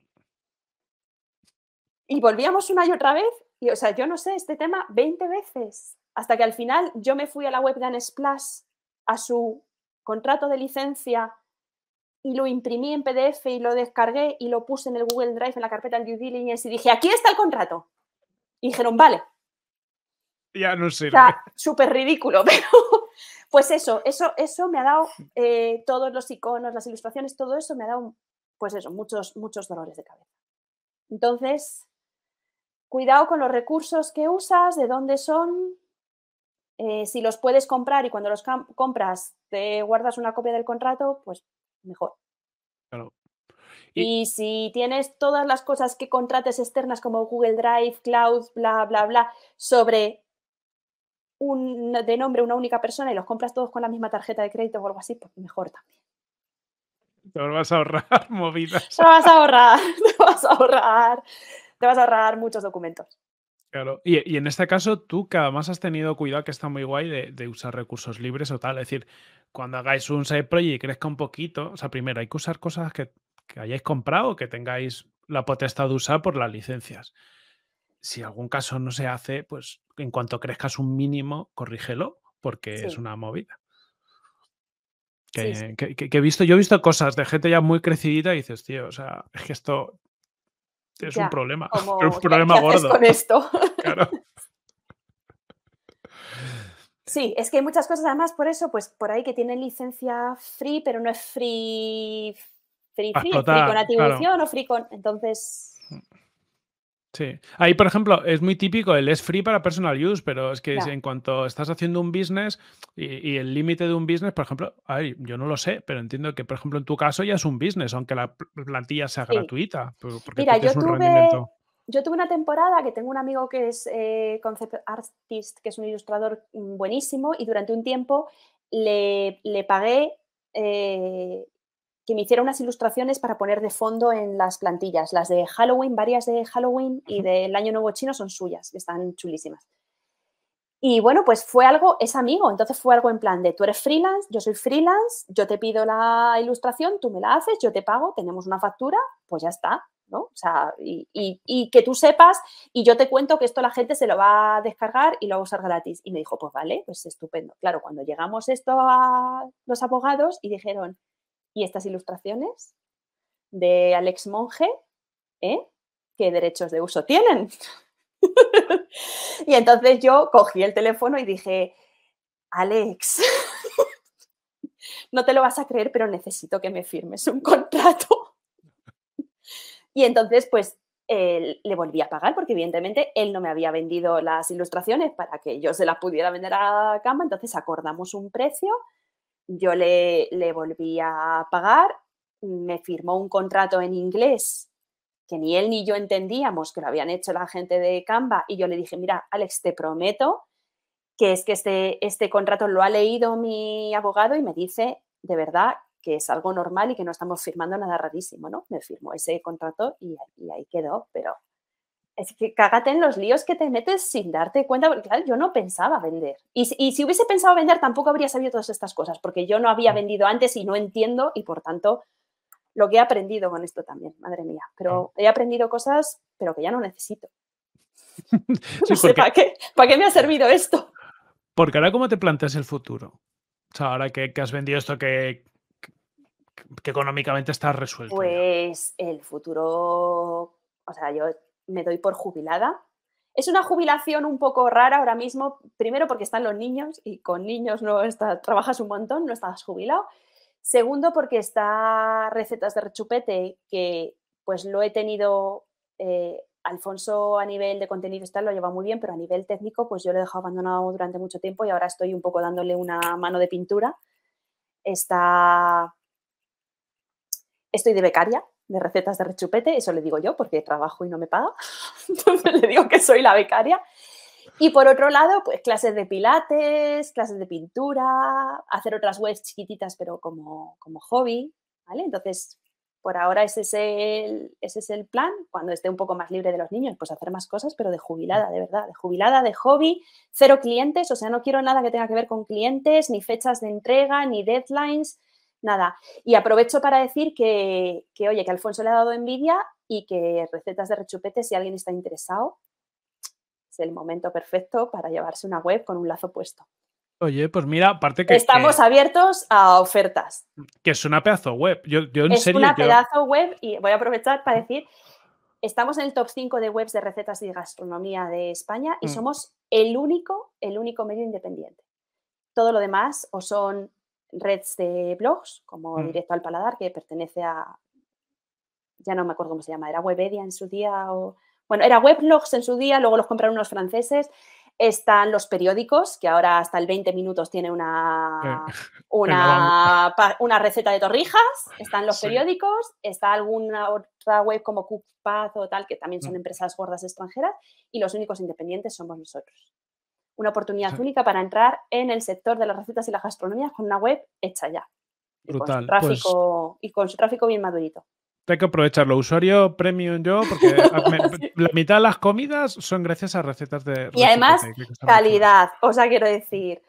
Y volvíamos una y otra vez, y o sea, yo no sé este tema 20 veces, hasta que al final yo me fui a la web de Anesplash, a su contrato de licencia, y lo imprimí en PDF y lo descargué y lo puse en el Google Drive, en la carpeta del due diligence, y dije, aquí está el contrato. Y dijeron, vale. Ya no sé sea, súper ridículo, pero pues eso, eso, eso me ha dado eh, todos los iconos, las ilustraciones, todo eso me ha dado, pues eso, muchos, muchos dolores de cabeza. Entonces, cuidado con los recursos que usas, de dónde son, eh, si los puedes comprar y cuando los compras te guardas una copia del contrato, pues mejor. Claro. Y, si tienes todas las cosas que contrates externas como Google Drive, Cloud, bla, bla, bla, sobre un, de nombre una única persona y los compras todos con la misma tarjeta de crédito o algo así, pues mejor también. Te vas a ahorrar movidas. Te vas a ahorrar, te vas a ahorrar, te vas a ahorrar muchos documentos. Claro, y, en este caso tú que además has tenido cuidado que está muy guay de, de, usar recursos libres o tal, es decir, cuando hagáis un side project y crezca un poquito, o sea, primero hay que usar cosas que que hayáis comprado que tengáis la potestad de usar por las licencias. Si algún caso no se hace, pues en cuanto crezcas un mínimo, corrígelo, porque es una movida. Que, he visto, yo he visto cosas de gente ya muy crecidita y dices, tío, o sea, es que esto es un problema, Es un problema gordo. con esto. Sí, es que hay muchas cosas además por eso, pues por ahí que tienen licencia free, pero no es free free, con atribución o free con. Entonces. Sí. Ahí, por ejemplo, es muy típico el es free para personal use, pero es que en cuanto estás haciendo un business y, el límite de un business, por ejemplo, yo no lo sé, pero entiendo que, por ejemplo, en tu caso ya es un business, aunque la plantilla sea gratuita. Mira, yo tuve, yo tuve una temporada que tengo un amigo que es eh, concept artist, que es un ilustrador mm, buenísimo, y durante un tiempo le, le pagué eh, que me hicieron unas ilustraciones para poner de fondo en las plantillas. Las de Halloween, varias de Halloween y del Año Nuevo Chino son suyas, están chulísimas. Y bueno, pues fue algo, es amigo, entonces fue algo en plan de tú eres freelance, yo soy freelance, yo te pido la ilustración, tú me la haces, yo te pago, tenemos una factura, pues ya está, ¿no? O sea, y, y, que tú sepas y yo te cuento que esto la gente se lo va a descargar y lo va a usar gratis. Y me dijo, pues vale, pues estupendo. Claro, cuando llegamos esto a los abogados y dijeron, y estas ilustraciones de Alex Monge, ¿eh? ¿qué derechos de uso tienen? y entonces yo cogí el teléfono y dije, Alex, no te lo vas a creer, pero necesito que me firmes un contrato. y entonces, pues, le volví a pagar porque evidentemente él no me había vendido las ilustraciones para que yo se las pudiera vender a Cama. entonces acordamos un precio yo le, le volví a pagar, me firmó un contrato en inglés que ni él ni yo entendíamos que lo habían hecho la gente de Canva y yo le dije, mira, Alex, te prometo que es que este, este contrato lo ha leído mi abogado y me dice de verdad que es algo normal y que no estamos firmando nada rarísimo, ¿no? Me firmó ese contrato y ahí quedó, pero es que cágate en los líos que te metes sin darte cuenta, porque claro, yo no pensaba vender. Y, si hubiese pensado vender, tampoco habría sabido todas estas cosas, porque yo no había mm. vendido antes y no entiendo, y por tanto, lo que he aprendido con esto también, madre mía. Pero he aprendido cosas, pero que ya no necesito. ¿para, qué, me ha servido esto? Porque ahora, ¿cómo te planteas el futuro? O sea, ahora que, has vendido esto que, económicamente está resuelto. Pues el futuro, o sea, yo me doy por jubilada. Es una jubilación un poco rara ahora mismo, primero porque están los niños y con niños no trabajas un montón, no estás jubilado. Segundo porque está recetas de rechupete que pues lo he tenido, eh, Alfonso a nivel de contenido está lo lleva muy bien, pero a nivel técnico pues yo lo he dejado abandonado durante mucho tiempo y ahora estoy un poco dándole una mano de pintura. Está... Estoy de becaria, de recetas de rechupete, eso le digo yo porque trabajo y no me paga, entonces le digo que soy la becaria. Y por otro lado, pues clases de pilates, clases de pintura, hacer otras webs chiquititas pero como, hobby, ¿vale? Entonces, por ahora ese es, ese es el plan, cuando esté un poco más libre de los niños, pues hacer más cosas, pero de jubilada, de verdad, de jubilada, de hobby, cero clientes, o sea, no quiero nada que tenga que ver con clientes, ni fechas de entrega, ni deadlines, nada. Y aprovecho para decir que, oye, que Alfonso le ha dado envidia y que recetas de rechupete, si alguien está interesado, es el momento perfecto para llevarse una web con un lazo puesto. Oye, pues mira, aparte que. Estamos abiertos a ofertas. Que es una pedazo web. Yo, en es una pedazo web y voy a aprovechar para decir: estamos en el top 5 de webs de recetas y de gastronomía de España y mm. somos el único, el único medio independiente. Todo lo demás o son redes de blogs, como mm. Directo al Paladar, que pertenece a, ya no me acuerdo cómo se llama, era Webedia en su día o... Bueno, era Weblogs en su día, luego los compraron unos franceses. Están los periódicos, que ahora hasta el 20 minutos tiene eh, una, una, receta de torrijas. Están los periódicos, está alguna otra web como Cookpad o tal, que también son mm. empresas gordas extranjeras, y los únicos independientes somos nosotros una oportunidad única para entrar en el sector de las recetas y las gastronomías con una web hecha ya. Y con, pues tráfico, y con su tráfico bien madurito. Hay que aprovecharlo. Usuario premium yo, porque la mitad de las comidas son gracias a recetas de... y además, calidad. O sea, quiero decir,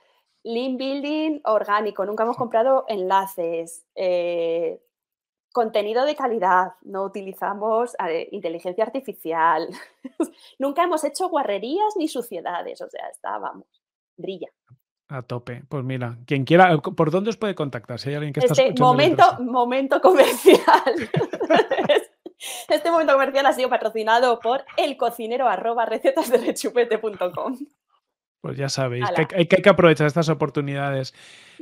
lean building orgánico. Nunca hemos comprado enlaces. Eh, contenido de calidad, no utilizamos inteligencia artificial, nunca hemos hecho guarrerías ni suciedades, o sea, estábamos. brilla. A tope, pues mira, quien quiera, eh, ¿por dónde os puede contactar? Si hay alguien que está este momento, momento comercial. este momento comercial ha sido patrocinado por elcocinero.com. Pues ya sabéis, que hay, que aprovechar estas oportunidades.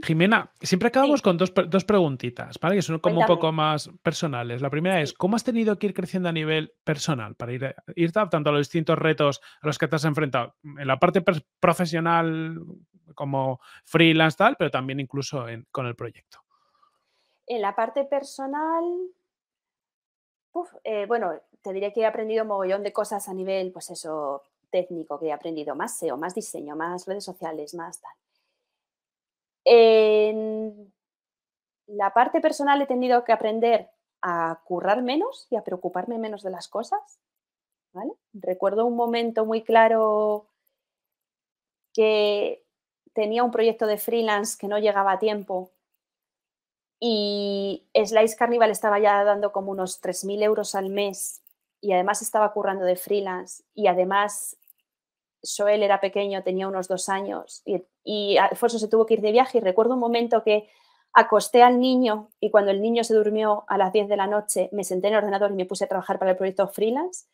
Jimena, siempre acabamos con dos, dos, preguntitas, ¿vale? Que son como un poco más personales. La primera es, ¿cómo has tenido que ir creciendo a nivel personal para ir, ir adaptando a los distintos retos a los que te has enfrentado? En la parte profesional como freelance tal, pero también incluso con el proyecto. En la parte personal, eh, bueno, te diré que he aprendido un mogollón de cosas a nivel, pues eso, técnico que he aprendido, más SEO, más diseño, más redes sociales, más tal. En la parte personal he tenido que aprender a currar menos y a preocuparme menos de las cosas. Recuerdo un momento muy claro que tenía un proyecto de freelance que no llegaba a tiempo y Slice Carnival estaba ya dando como unos 3.000 euros al mes y además estaba currando de freelance y además Joel era pequeño, tenía unos dos años y, y se tuvo que ir de viaje y recuerdo un momento que acosté al niño y cuando el niño se durmió a las 10 de la noche me senté en el ordenador y me puse a trabajar para el proyecto freelance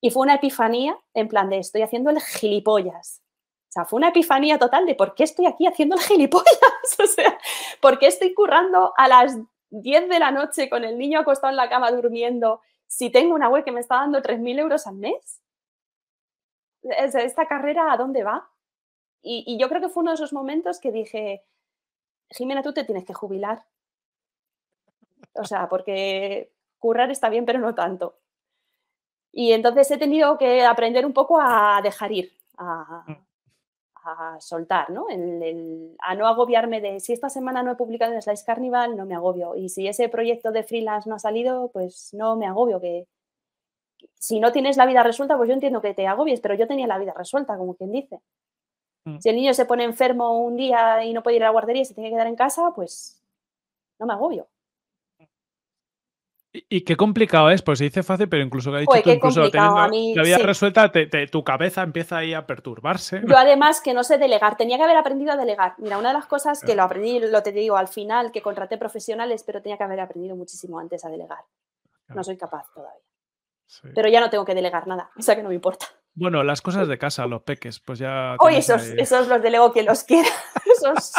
y fue una epifanía en plan de estoy haciendo el gilipollas. O sea, fue una epifanía total de por qué estoy aquí haciendo el gilipollas. O sea, por qué estoy currando a las 10 de la noche con el niño acostado en la cama durmiendo si tengo una web que me está dando 3.000 euros al mes? ¿Esta carrera a dónde va? Y, yo creo que fue uno de esos momentos que dije, Jimena, tú te tienes que jubilar. O sea, porque currar está bien, pero no tanto. Y entonces he tenido que aprender un poco a dejar ir, a, mm a, soltar, ¿no? El, a no agobiarme de si esta semana no he publicado en Slice Carnival, no me agobio. Y si ese proyecto de freelance no ha salido, pues no me agobio. Que, si no tienes la vida resuelta, pues yo entiendo que te agobies, pero yo tenía la vida resuelta, como quien dice. Mm. Si el niño se pone enfermo un día y no puede ir a la guardería y se tiene que quedar en casa, pues no me agobio. Y qué complicado es, pues se dice fácil, pero incluso que ha dicho tú, incluso teniendo resuelta, tu cabeza empieza ahí a perturbarse. Yo además que no sé delegar, tenía que haber aprendido a delegar. Mira, una de las cosas que ah. lo aprendí, lo te digo al final, que contraté profesionales, pero tenía que haber aprendido muchísimo antes a delegar. No soy capaz todavía. Pero ya no tengo que delegar nada, o sea que no me importa. Bueno, las cosas de casa, los peques, pues ya... Oye, esos, esos los delego quien los quiera. Esos...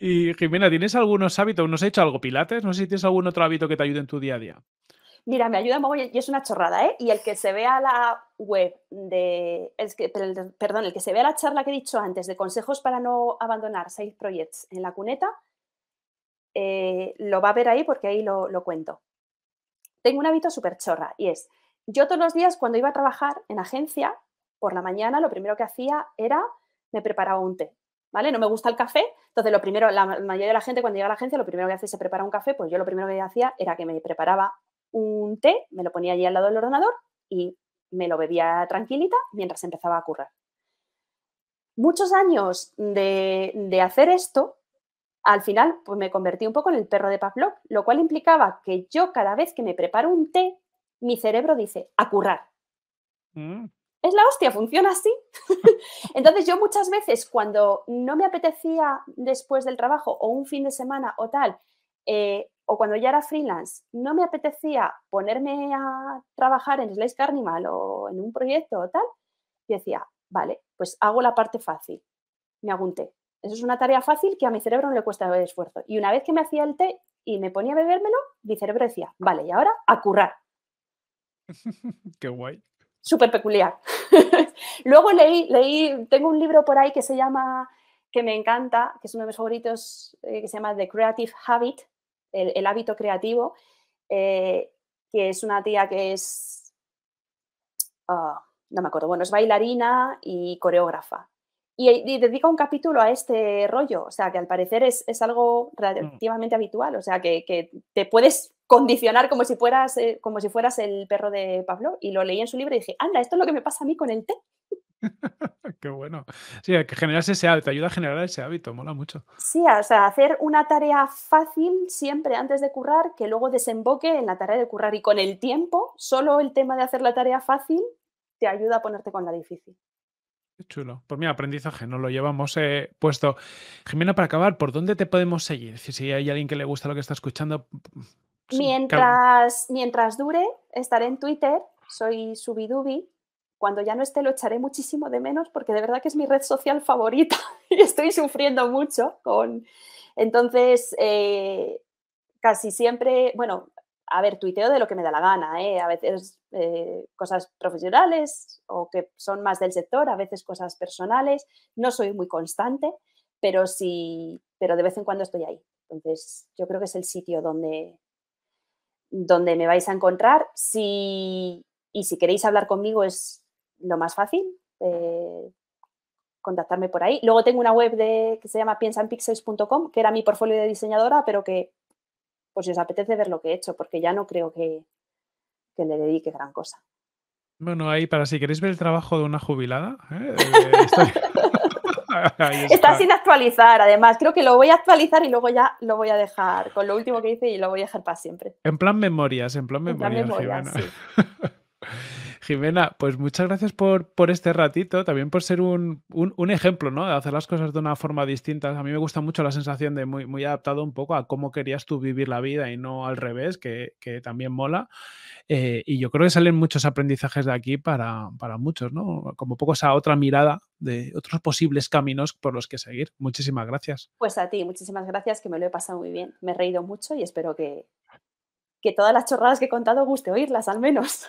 Y Jimena, ¿tienes algunos hábitos? ¿Nos has hecho algo pilates? No sé si tienes algún otro hábito que te ayude en tu día a día. Mira, me ayuda mucho y es una chorrada, ¿eh? Y el que se vea la web de. Es que, perdón, el que se vea la charla que he dicho antes de consejos para no abandonar seis Projects en la cuneta, eh, lo va a ver ahí porque ahí lo, lo cuento. Tengo un hábito súper chorra y es: yo todos los días cuando iba a trabajar en agencia, por la mañana lo primero que hacía era me preparaba un té. ¿vale? No me gusta el café. Entonces, lo primero, la mayoría de la gente cuando llega a la agencia, lo primero que hace es se prepara un café. Pues yo lo primero que hacía era que me preparaba un té, me lo ponía allí al lado del ordenador y me lo bebía tranquilita mientras empezaba a currar. Muchos años de, hacer esto, al final pues me convertí un poco en el perro de Pavlov, lo cual implicaba que yo cada vez que me preparo un té, mi cerebro dice, a currar. Mm es la hostia, funciona así. Entonces yo muchas veces cuando no me apetecía después del trabajo o un fin de semana o tal, eh, o cuando ya era freelance, no me apetecía ponerme a trabajar en Slice Carnival o en un proyecto o tal, decía, vale, pues hago la parte fácil, me hago un té. Eso es una tarea fácil que a mi cerebro no le cuesta el esfuerzo. Y una vez que me hacía el té y me ponía a bebérmelo, mi cerebro decía, vale, y ahora a currar. Qué guay súper peculiar. Luego leí, leí, tengo un libro por ahí que se llama, que me encanta, que es uno de mis favoritos, eh, que se llama The Creative Habit, el, hábito creativo, eh, que es una tía que es, ah, no me acuerdo, bueno, es bailarina y coreógrafa. Y, dedica un capítulo a este rollo, o sea, que al parecer es, algo mm. relativamente habitual, o sea, que, que te puedes condicionar como si, fueras, eh, como si fueras el perro de Pablo. Y lo leí en su libro y dije, anda, esto es lo que me pasa a mí con el té. Qué bueno. Sí, que generas ese hábito, ayuda a generar ese hábito, mola mucho. Sí, o sea, hacer una tarea fácil siempre antes de currar, que luego desemboque en la tarea de currar. Y con el tiempo, solo el tema de hacer la tarea fácil te ayuda a ponerte con la difícil. Qué chulo. Por pues mi aprendizaje, nos lo llevamos eh, puesto. Jimena, para acabar, ¿por dónde te podemos seguir? si hay alguien que le gusta lo que está escuchando, Mientras, mientras dure, estaré en Twitter, soy Subidubi. Cuando ya no esté lo echaré muchísimo de menos porque de verdad que es mi red social favorita y estoy sufriendo mucho con... Entonces, eh, casi siempre, bueno, a ver, tuiteo de lo que me da la gana, ¿eh? a veces eh, cosas profesionales o que son más del sector, a veces cosas personales, no soy muy constante, pero sí, pero de vez en cuando estoy ahí. Entonces, yo creo que es el sitio donde, donde me vais a encontrar. Si, y si queréis hablar conmigo es lo más fácil, eh, contactarme por ahí. Luego tengo una web de, que se llama piensanpixels.com, que era mi portfolio de diseñadora, pero que, pues si os apetece ver lo que he hecho, porque ya no creo que, le dedique gran cosa. Bueno, ahí para si queréis ver el trabajo de una jubilada, ¿eh? Eh, está. sin actualizar, además. Creo que lo voy a actualizar y luego ya lo voy a dejar con lo último que hice y lo voy a dejar para siempre. En plan memorias, en plan memorias. Jimena, pues muchas gracias por, este ratito, también por ser un, ejemplo, ¿no? De hacer las cosas de una forma distinta. A mí me gusta mucho la sensación de muy, muy adaptado un poco a cómo querías tú vivir la vida y no al revés, que, también mola. Eh, y yo creo que salen muchos aprendizajes de aquí para, muchos, ¿no? Como poco esa otra mirada de otros posibles caminos por los que seguir. Muchísimas gracias. Pues a ti, muchísimas gracias, que me lo he pasado muy bien. Me he reído mucho y espero que, que todas las chorradas que he contado guste oírlas al menos.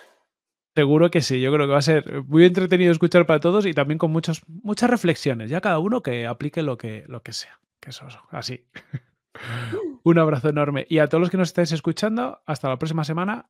Seguro que sí, yo creo que va a ser muy entretenido escuchar para todos y también con muchas muchas reflexiones, ya cada uno que aplique lo que, lo que sea, que eso así. Un abrazo enorme y a todos los que nos estáis escuchando, hasta la próxima semana.